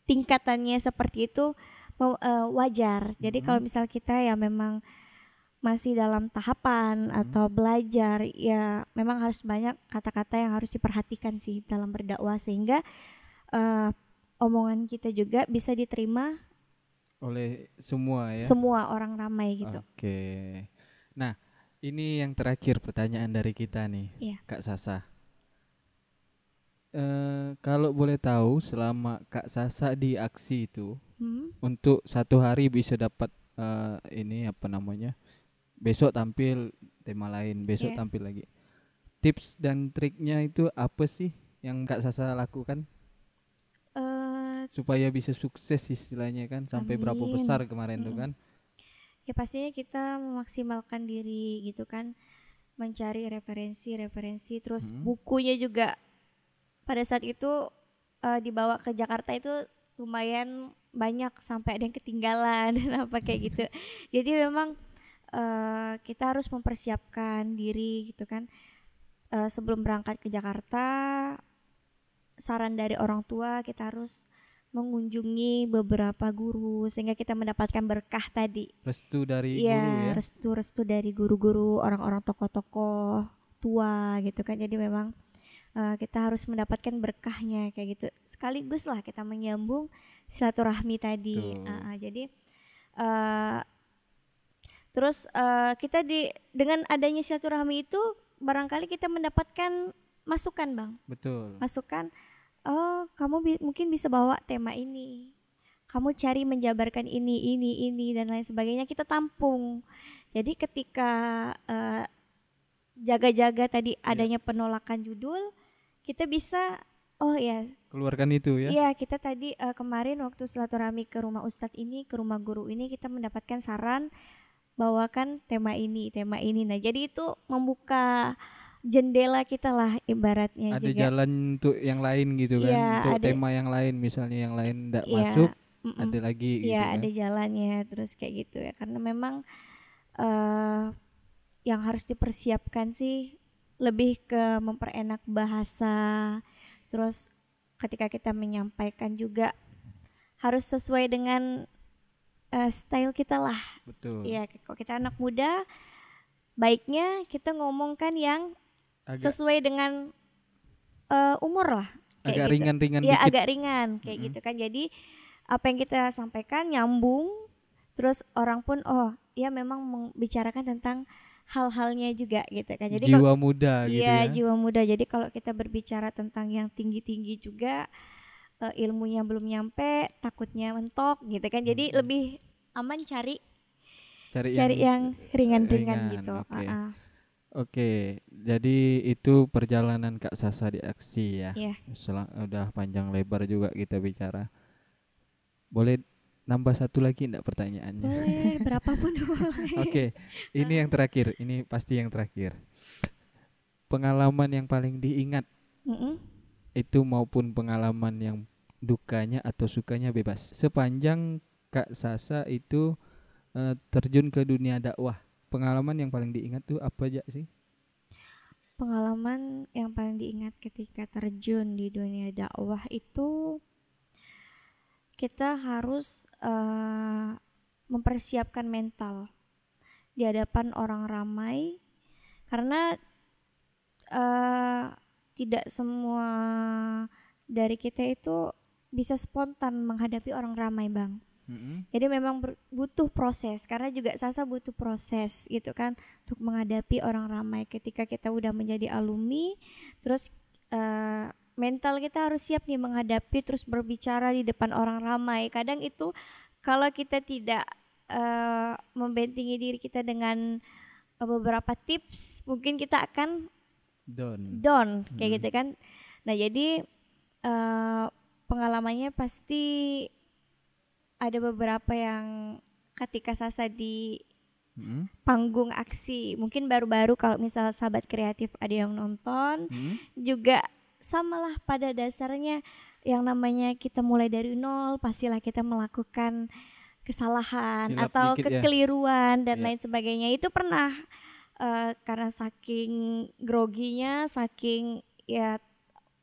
tingkatannya seperti itu uh, wajar. Jadi hmm. kalau misal kita ya memang masih dalam tahapan hmm. atau belajar ya memang harus banyak kata-kata yang harus diperhatikan sih dalam berdakwah sehingga uh, omongan kita juga bisa diterima oleh semua ya semua orang ramai gitu oke nah ini yang terakhir pertanyaan dari kita nih iya. kak Sasa e, kalau boleh tahu selama kak Sasa di aksi itu hmm? untuk satu hari bisa dapat uh, ini apa namanya besok tampil tema lain besok yeah. tampil lagi tips dan triknya itu apa sih yang kak Sasa lakukan supaya bisa sukses istilahnya kan sampai Amin. berapa besar kemarin hmm. tuh kan ya pastinya kita memaksimalkan diri gitu kan mencari referensi-referensi terus hmm. bukunya juga pada saat itu uh, dibawa ke Jakarta itu lumayan banyak sampai ada yang ketinggalan dan apa kayak gitu jadi memang uh, kita harus mempersiapkan diri gitu kan uh, sebelum berangkat ke Jakarta saran dari orang tua kita harus mengunjungi beberapa guru sehingga kita mendapatkan berkah tadi. Restu dari ya, guru ya. restu-restu dari guru-guru, orang-orang tokoh-tokoh tua gitu kan. Jadi memang uh, kita harus mendapatkan berkahnya kayak gitu. Sekaligus lah kita menyambung silaturahmi tadi. Uh, uh, jadi uh, terus uh, kita di dengan adanya silaturahmi itu barangkali kita mendapatkan masukan, Bang. Betul. Masukan oh kamu bi mungkin bisa bawa tema ini kamu cari menjabarkan ini ini ini dan lain sebagainya kita tampung jadi ketika jaga eh, jaga-jaga tadi yeah. adanya penolakan judul kita bisa oh ya keluarkan itu ya Iya kita tadi uh, kemarin waktu silaturahmi ke rumah ustadz ini ke rumah guru ini kita mendapatkan saran bawakan tema ini tema ini nah jadi itu membuka jendela kita lah ibaratnya ada juga. jalan untuk yang lain gitu iya, kan ya, untuk ada, tema yang lain misalnya yang lain tidak ya, masuk mm -mm. ada lagi ya kan. ada jalannya terus kayak gitu ya karena memang uh, yang harus dipersiapkan sih lebih ke memperenak bahasa terus ketika kita menyampaikan juga harus sesuai dengan uh, style kita lah. Betul. Iya, kalau kita anak muda, baiknya kita ngomongkan yang agak, sesuai dengan uh, umur lah. Kayak agak gitu. ringan-ringan. Ya dikit. agak ringan kayak mm -hmm. gitu kan. Jadi apa yang kita sampaikan nyambung, terus orang pun oh ya memang membicarakan tentang hal-halnya juga gitu kan. Jadi jiwa kalo, muda ya, gitu iya, ya. jiwa muda. Jadi kalau kita berbicara tentang yang tinggi-tinggi juga uh, ilmunya belum nyampe, takutnya mentok gitu kan. Jadi hmm. lebih aman cari cari, cari yang ringan-ringan eh, gitu. okay. uh -uh. Oke, jadi itu perjalanan Kak Sasa di aksi ya. Iya. Selang, udah panjang lebar juga kita bicara. Boleh nambah satu lagi enggak pertanyaannya? Boleh, berapapun boleh. Oke, ini yang terakhir, ini pasti yang terakhir. Pengalaman yang paling diingat. Mm -mm. Itu maupun pengalaman yang dukanya atau sukanya bebas. Sepanjang Kak Sasa itu uh, terjun ke dunia dakwah pengalaman yang paling diingat tuh apa aja sih pengalaman yang paling diingat ketika terjun di dunia dakwah itu kita harus uh, mempersiapkan mental di hadapan orang ramai karena uh, tidak semua dari kita itu bisa spontan menghadapi orang ramai bang hmm Jadi memang butuh proses karena juga Sasa butuh proses gitu kan untuk menghadapi orang ramai ketika kita udah menjadi alumni terus uh, mental kita harus siap nih menghadapi terus berbicara di depan orang ramai. Kadang itu kalau kita tidak uh, membentengi diri kita dengan eh, beberapa tips mungkin kita akan down down kayak hmm. gitu kan nah jadi uh, pengalamannya pasti ada beberapa yang ketika Sasa di hmm. panggung aksi mungkin baru-baru kalau misal sahabat kreatif ada yang nonton hmm. juga samalah pada dasarnya yang namanya kita mulai dari nol pastilah kita melakukan kesalahan Silap atau ya. kekeliruan ya. dan ya. lain sebagainya itu pernah uh, karena saking groginya saking ya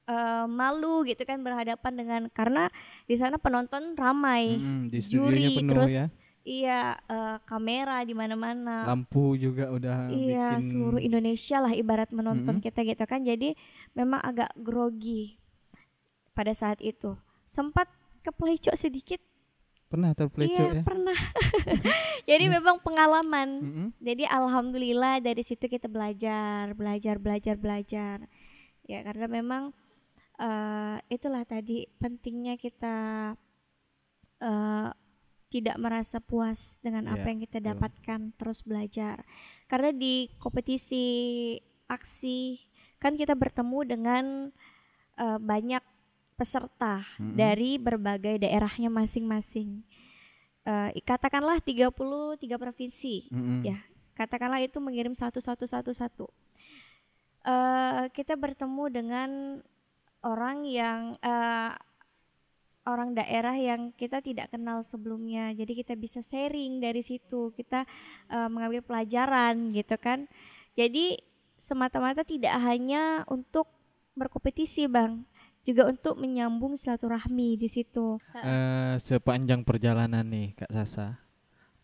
uh, malu gitu kan berhadapan dengan karena di sana penonton ramai, hmm, juri penuh, ya. terus ya? Iya, uh, kamera di mana-mana. Lampu juga udah. Iya, bikin... seluruh Indonesia lah ibarat menonton -hmm. kita gitu kan. Jadi memang agak grogi pada saat itu. Sempat kepelicok sedikit. Pernah terplecok iya, ya? pernah. Jadi memang pengalaman. -hmm. Jadi alhamdulillah dari situ kita belajar, belajar, belajar, belajar. Ya karena memang Eh, itulah tadi pentingnya kita uh, tidak merasa puas dengan yeah, apa yang kita dapatkan, yeah. terus belajar. Karena di kompetisi aksi kan kita bertemu dengan uh, banyak peserta mm -hmm. dari berbagai daerahnya masing-masing. Uh, katakanlah 33 provinsi mm -hmm. ya. Katakanlah itu mengirim satu satu satu satu. Uh, kita bertemu dengan orang yang uh, orang daerah yang kita tidak kenal sebelumnya. Jadi kita bisa sharing dari situ, kita uh, mengambil pelajaran gitu kan. Jadi semata-mata tidak hanya untuk berkompetisi, Bang. Juga untuk menyambung silaturahmi di situ. Uh, sepanjang perjalanan nih, Kak Sasa.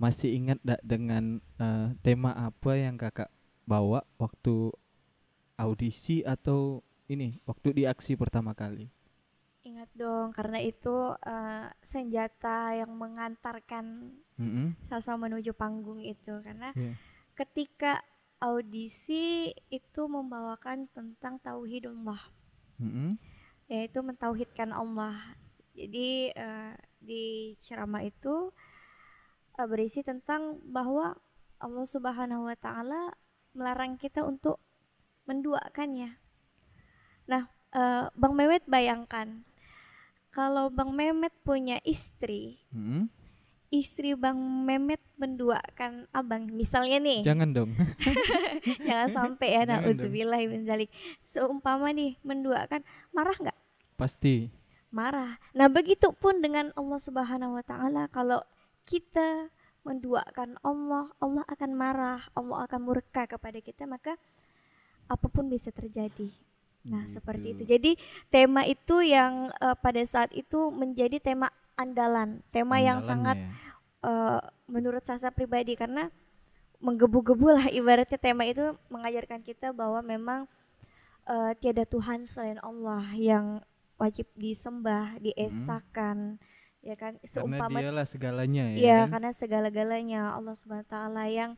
Masih ingat gak dengan uh, tema apa yang Kakak bawa waktu audisi atau ini waktu di aksi pertama kali? Ingat dong, karena itu uh, senjata yang mengantarkan mm -hmm. Sasa menuju panggung itu. Karena yeah. ketika audisi itu membawakan tentang tauhidullah, mm -hmm. yaitu mentauhidkan Allah. Jadi uh, di ceramah itu uh, berisi tentang bahwa Allah Subhanahu Wa Taala melarang kita untuk menduakannya Nah, uh, Bang Mehmet bayangkan kalau Bang Mehmet punya istri, hmm? istri Bang Mehmet menduakan abang misalnya nih. Jangan dong. Jangan sampai ya nauzubillah zalik. Seumpama nih menduakan marah nggak? Pasti. Marah. Nah, begitu pun dengan Allah Subhanahu wa taala kalau kita menduakan Allah, Allah akan marah, Allah akan murka kepada kita, maka apapun bisa terjadi. Nah, gitu. seperti itu. Jadi tema itu yang uh, pada saat itu menjadi tema andalan, tema andalan yang sangat ya. uh, menurut Sasa pribadi karena menggebu-gebu lah ibaratnya tema itu mengajarkan kita bahwa memang uh, tiada Tuhan selain Allah yang wajib disembah, diesakan. Hmm. Ya kan seumpama karena dialah segalanya ya. Iya, kan? karena segala-galanya Allah Subhanahu wa taala yang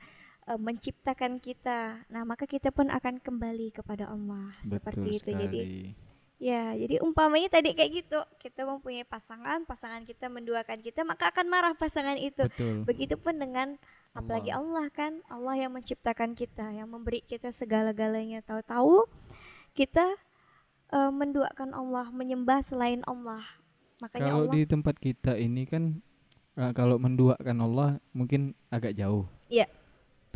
uh, menciptakan kita. Nah, maka kita pun akan kembali kepada Allah Betul seperti itu. Sekali. Jadi Ya, jadi umpamanya tadi kayak gitu, kita mempunyai pasangan, pasangan kita menduakan kita, maka akan marah pasangan itu. Betul. Begitupun dengan Allah. apalagi Allah kan, Allah yang menciptakan kita, yang memberi kita segala-galanya. Tahu-tahu kita uh, menduakan Allah, menyembah selain Allah. Makanya kalau Allah, di tempat kita ini kan uh, kalau menduakan Allah mungkin agak jauh. Iya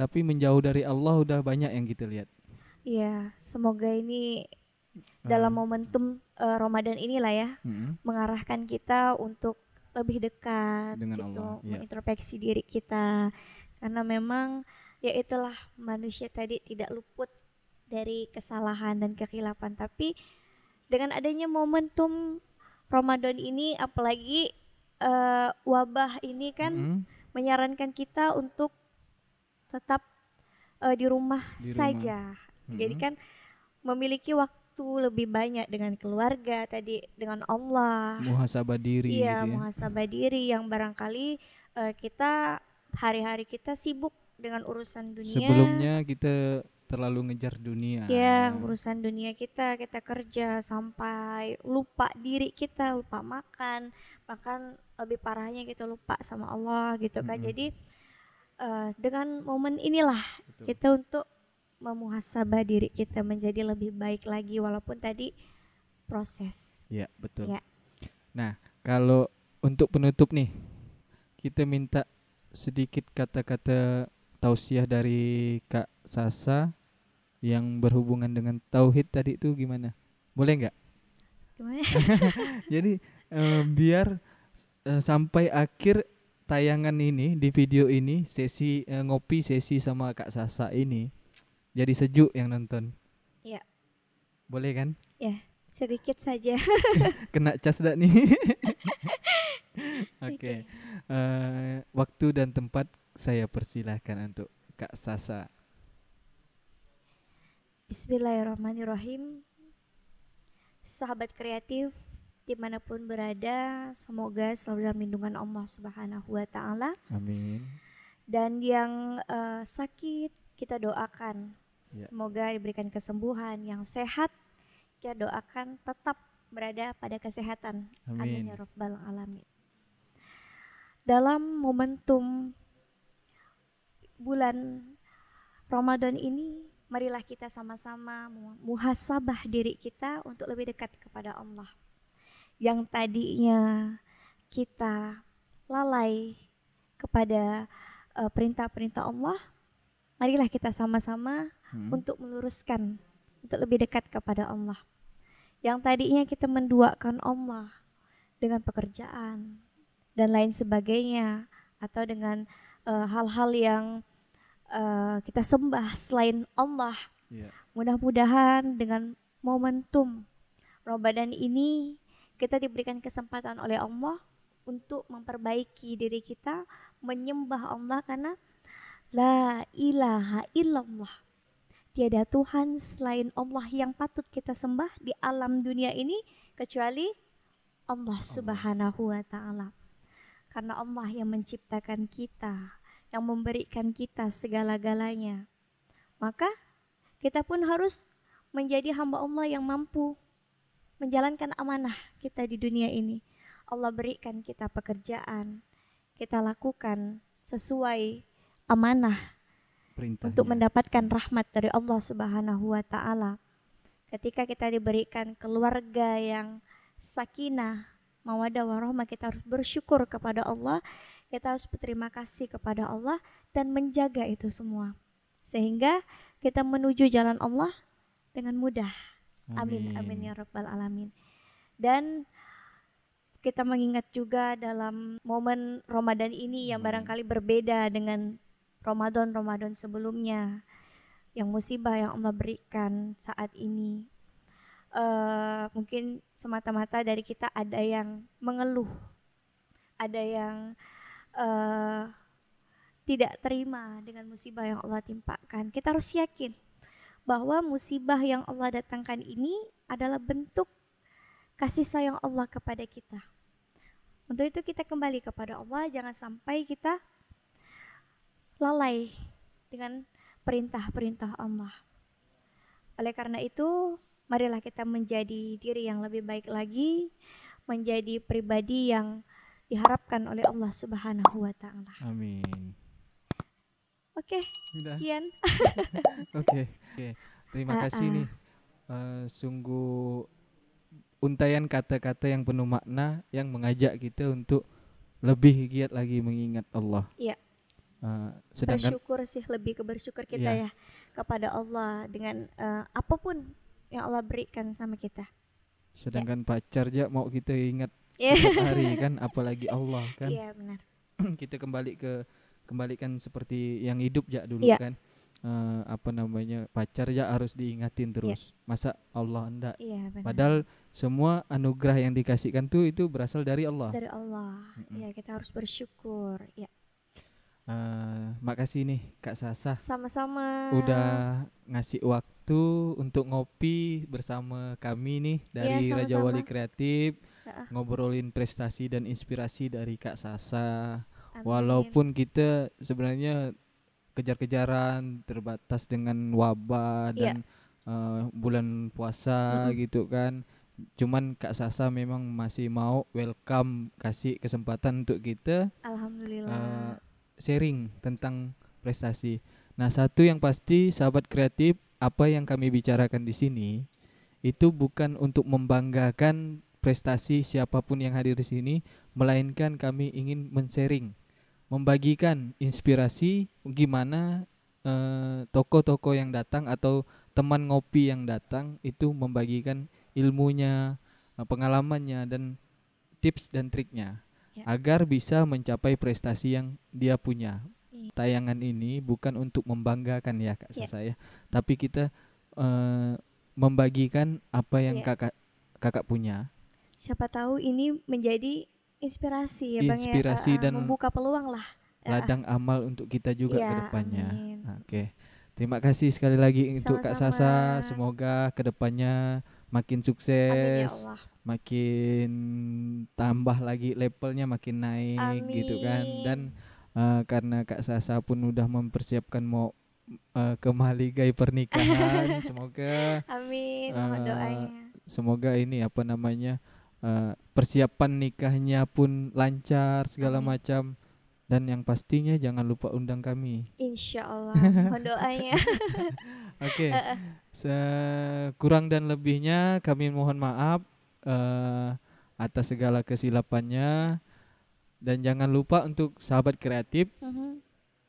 tapi menjauh dari Allah udah banyak yang kita lihat. Iya, semoga ini ah. dalam momentum uh, Ramadan inilah ya hmm. mengarahkan kita untuk lebih dekat dengan gitu, Allah, iya. mengintrospeksi diri kita karena memang ya itulah manusia tadi tidak luput dari kesalahan dan kekilapan tapi dengan adanya momentum Ramadan ini apalagi uh, wabah ini kan hmm. menyarankan kita untuk tetap uh, di rumah di saja. Rumah. Jadi hmm. kan memiliki waktu lebih banyak dengan keluarga tadi dengan Allah. Muhasabah diri. Iya, gitu ya. muhasabah diri yang barangkali uh, kita hari-hari kita sibuk dengan urusan dunia. Sebelumnya kita terlalu ngejar dunia. Ya, urusan dunia kita, kita kerja sampai lupa diri kita, lupa makan, bahkan lebih parahnya kita lupa sama Allah gitu kan. Hmm. Jadi uh, dengan momen inilah Betul. kita untuk memuhasabah diri kita menjadi lebih baik lagi walaupun tadi proses. Ya, betul. Ya. Nah, kalau untuk penutup nih kita minta sedikit kata-kata tausiah dari Kak Sasa yang berhubungan dengan tauhid tadi itu gimana? Boleh nggak? Gimana? Jadi um, biar uh, sampai akhir tayangan ini di video ini sesi uh, ngopi sesi sama Kak Sasa ini jadi sejuk yang nonton. Iya. Boleh kan? Iya, sedikit saja. Kena cas dak nih. Oke. okay. Uh, eh, waktu dan tempat saya persilahkan untuk Kak Sasa. Bismillahirrahmanirrahim. Sahabat kreatif, dimanapun berada, semoga selalu dalam lindungan Allah Subhanahu wa Ta'ala. Amin. Dan yang uh, sakit, kita doakan. Ya. Semoga diberikan kesembuhan yang sehat. Kita doakan tetap berada pada kesehatan. Amin, Amin ya Rabbal 'Alamin. Dalam momentum bulan Ramadan ini, marilah kita sama-sama muhasabah diri kita untuk lebih dekat kepada Allah yang tadinya kita lalai kepada eh, perintah-perintah Allah, marilah kita sama-sama hmm. untuk meluruskan, untuk lebih dekat kepada Allah. Yang tadinya kita menduakan Allah dengan pekerjaan dan lain sebagainya, atau dengan eh, hal-hal uh, yang uh, kita sembah selain Allah. Yeah. Mudah-mudahan dengan momentum Ramadan ini kita diberikan kesempatan oleh Allah untuk memperbaiki diri kita, menyembah Allah karena la ilaha illallah. Tiada Tuhan selain Allah yang patut kita sembah di alam dunia ini kecuali Allah Subhanahu wa taala. Karena Allah yang menciptakan kita, yang memberikan kita segala-galanya. Maka kita pun harus menjadi hamba Allah yang mampu menjalankan amanah kita di dunia ini. Allah berikan kita pekerjaan, kita lakukan sesuai amanah untuk mendapatkan rahmat dari Allah Subhanahu wa taala. Ketika kita diberikan keluarga yang sakinah, mawadah warahmah, kita harus bersyukur kepada Allah, kita harus berterima kasih kepada Allah dan menjaga itu semua. Sehingga kita menuju jalan Allah dengan mudah. Amin. Amin ya rabbal alamin. Dan kita mengingat juga dalam momen Ramadan ini yang hmm. barangkali berbeda dengan Ramadan-Ramadan sebelumnya yang musibah yang Allah berikan saat ini. Uh, mungkin semata-mata dari kita ada yang mengeluh, ada yang uh, tidak terima dengan musibah yang Allah timpakan. Kita harus yakin bahwa musibah yang Allah datangkan ini adalah bentuk kasih sayang Allah kepada kita. Untuk itu kita kembali kepada Allah, jangan sampai kita lalai dengan perintah-perintah Allah. Oleh karena itu, marilah kita menjadi diri yang lebih baik lagi, menjadi pribadi yang diharapkan oleh Allah Subhanahu wa taala. Amin. Oke, okay, sekian. Oke, okay, okay. terima uh, kasih ah. nih. Uh, sungguh untayan kata-kata yang penuh makna yang mengajak kita untuk lebih giat lagi mengingat Allah. Iya. Uh, sedangkan bersyukur sih lebih ke bersyukur kita yeah. ya kepada Allah dengan uh, apapun yang Allah berikan sama kita. Sedangkan yeah. pacar aja mau kita ingat iya. setiap hari kan apalagi Allah kan. Iya benar. kita kembali ke kembalikan seperti yang hidup ya dulu yeah. kan uh, apa namanya pacar ya harus diingatin terus yeah. masa Allah enggak yeah, iya, padahal semua anugerah yang dikasihkan tuh itu berasal dari Allah dari Allah mm -hmm. ya kita harus bersyukur ya uh, makasih nih Kak Sasa sama-sama udah ngasih waktu untuk ngopi bersama kami nih dari yeah, Raja Wali Kreatif ngobrolin prestasi dan inspirasi dari Kak Sasa Amin. Walaupun kita sebenarnya kejar-kejaran terbatas dengan wabah yeah. dan uh, bulan puasa mm-hmm. gitu kan. Cuman Kak Sasa memang masih mau welcome kasih kesempatan untuk kita alhamdulillah uh, sharing tentang prestasi. Nah, satu yang pasti sahabat kreatif, apa yang kami bicarakan di sini itu bukan untuk membanggakan prestasi siapapun yang hadir di sini, melainkan kami ingin men-sharing, membagikan inspirasi gimana eh, toko-toko uh, yang datang atau teman ngopi yang datang itu membagikan ilmunya, eh, pengalamannya dan tips dan triknya ya. agar bisa mencapai prestasi yang dia punya. Ya. Tayangan ini bukan untuk membanggakan ya Kak ya. saya, tapi kita uh, membagikan apa yang ya. Kakak Kakak punya. Siapa tahu ini menjadi inspirasi ya bang ya. inspirasi ya, dan membuka peluang lah eh, ladang amal untuk kita juga ya, kedepannya oke okay. terima kasih sekali lagi Sama-sama. untuk kak Sasa semoga kedepannya makin sukses Amin ya Allah. makin tambah lagi levelnya makin naik Amin. gitu kan dan uh, karena kak Sasa pun udah mempersiapkan mau uh, ke gay pernikahan semoga amin uh, doanya semoga ini apa namanya uh, persiapan nikahnya pun lancar segala Amin. macam dan yang pastinya jangan lupa undang kami. Insya Allah, mohon doanya. Oke, okay. kurang dan lebihnya kami mohon maaf uh, atas segala kesilapannya dan jangan lupa untuk sahabat kreatif. Uh mm-hmm. -huh.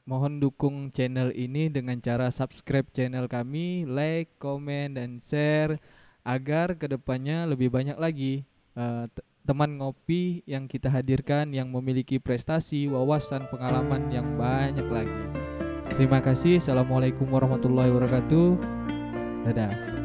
Mohon dukung channel ini dengan cara subscribe channel kami, like, komen, dan share agar kedepannya lebih banyak lagi Eh, teman ngopi yang kita hadirkan yang memiliki prestasi, wawasan, pengalaman yang banyak lagi. Terima kasih. Assalamualaikum warahmatullahi wabarakatuh. Dadah.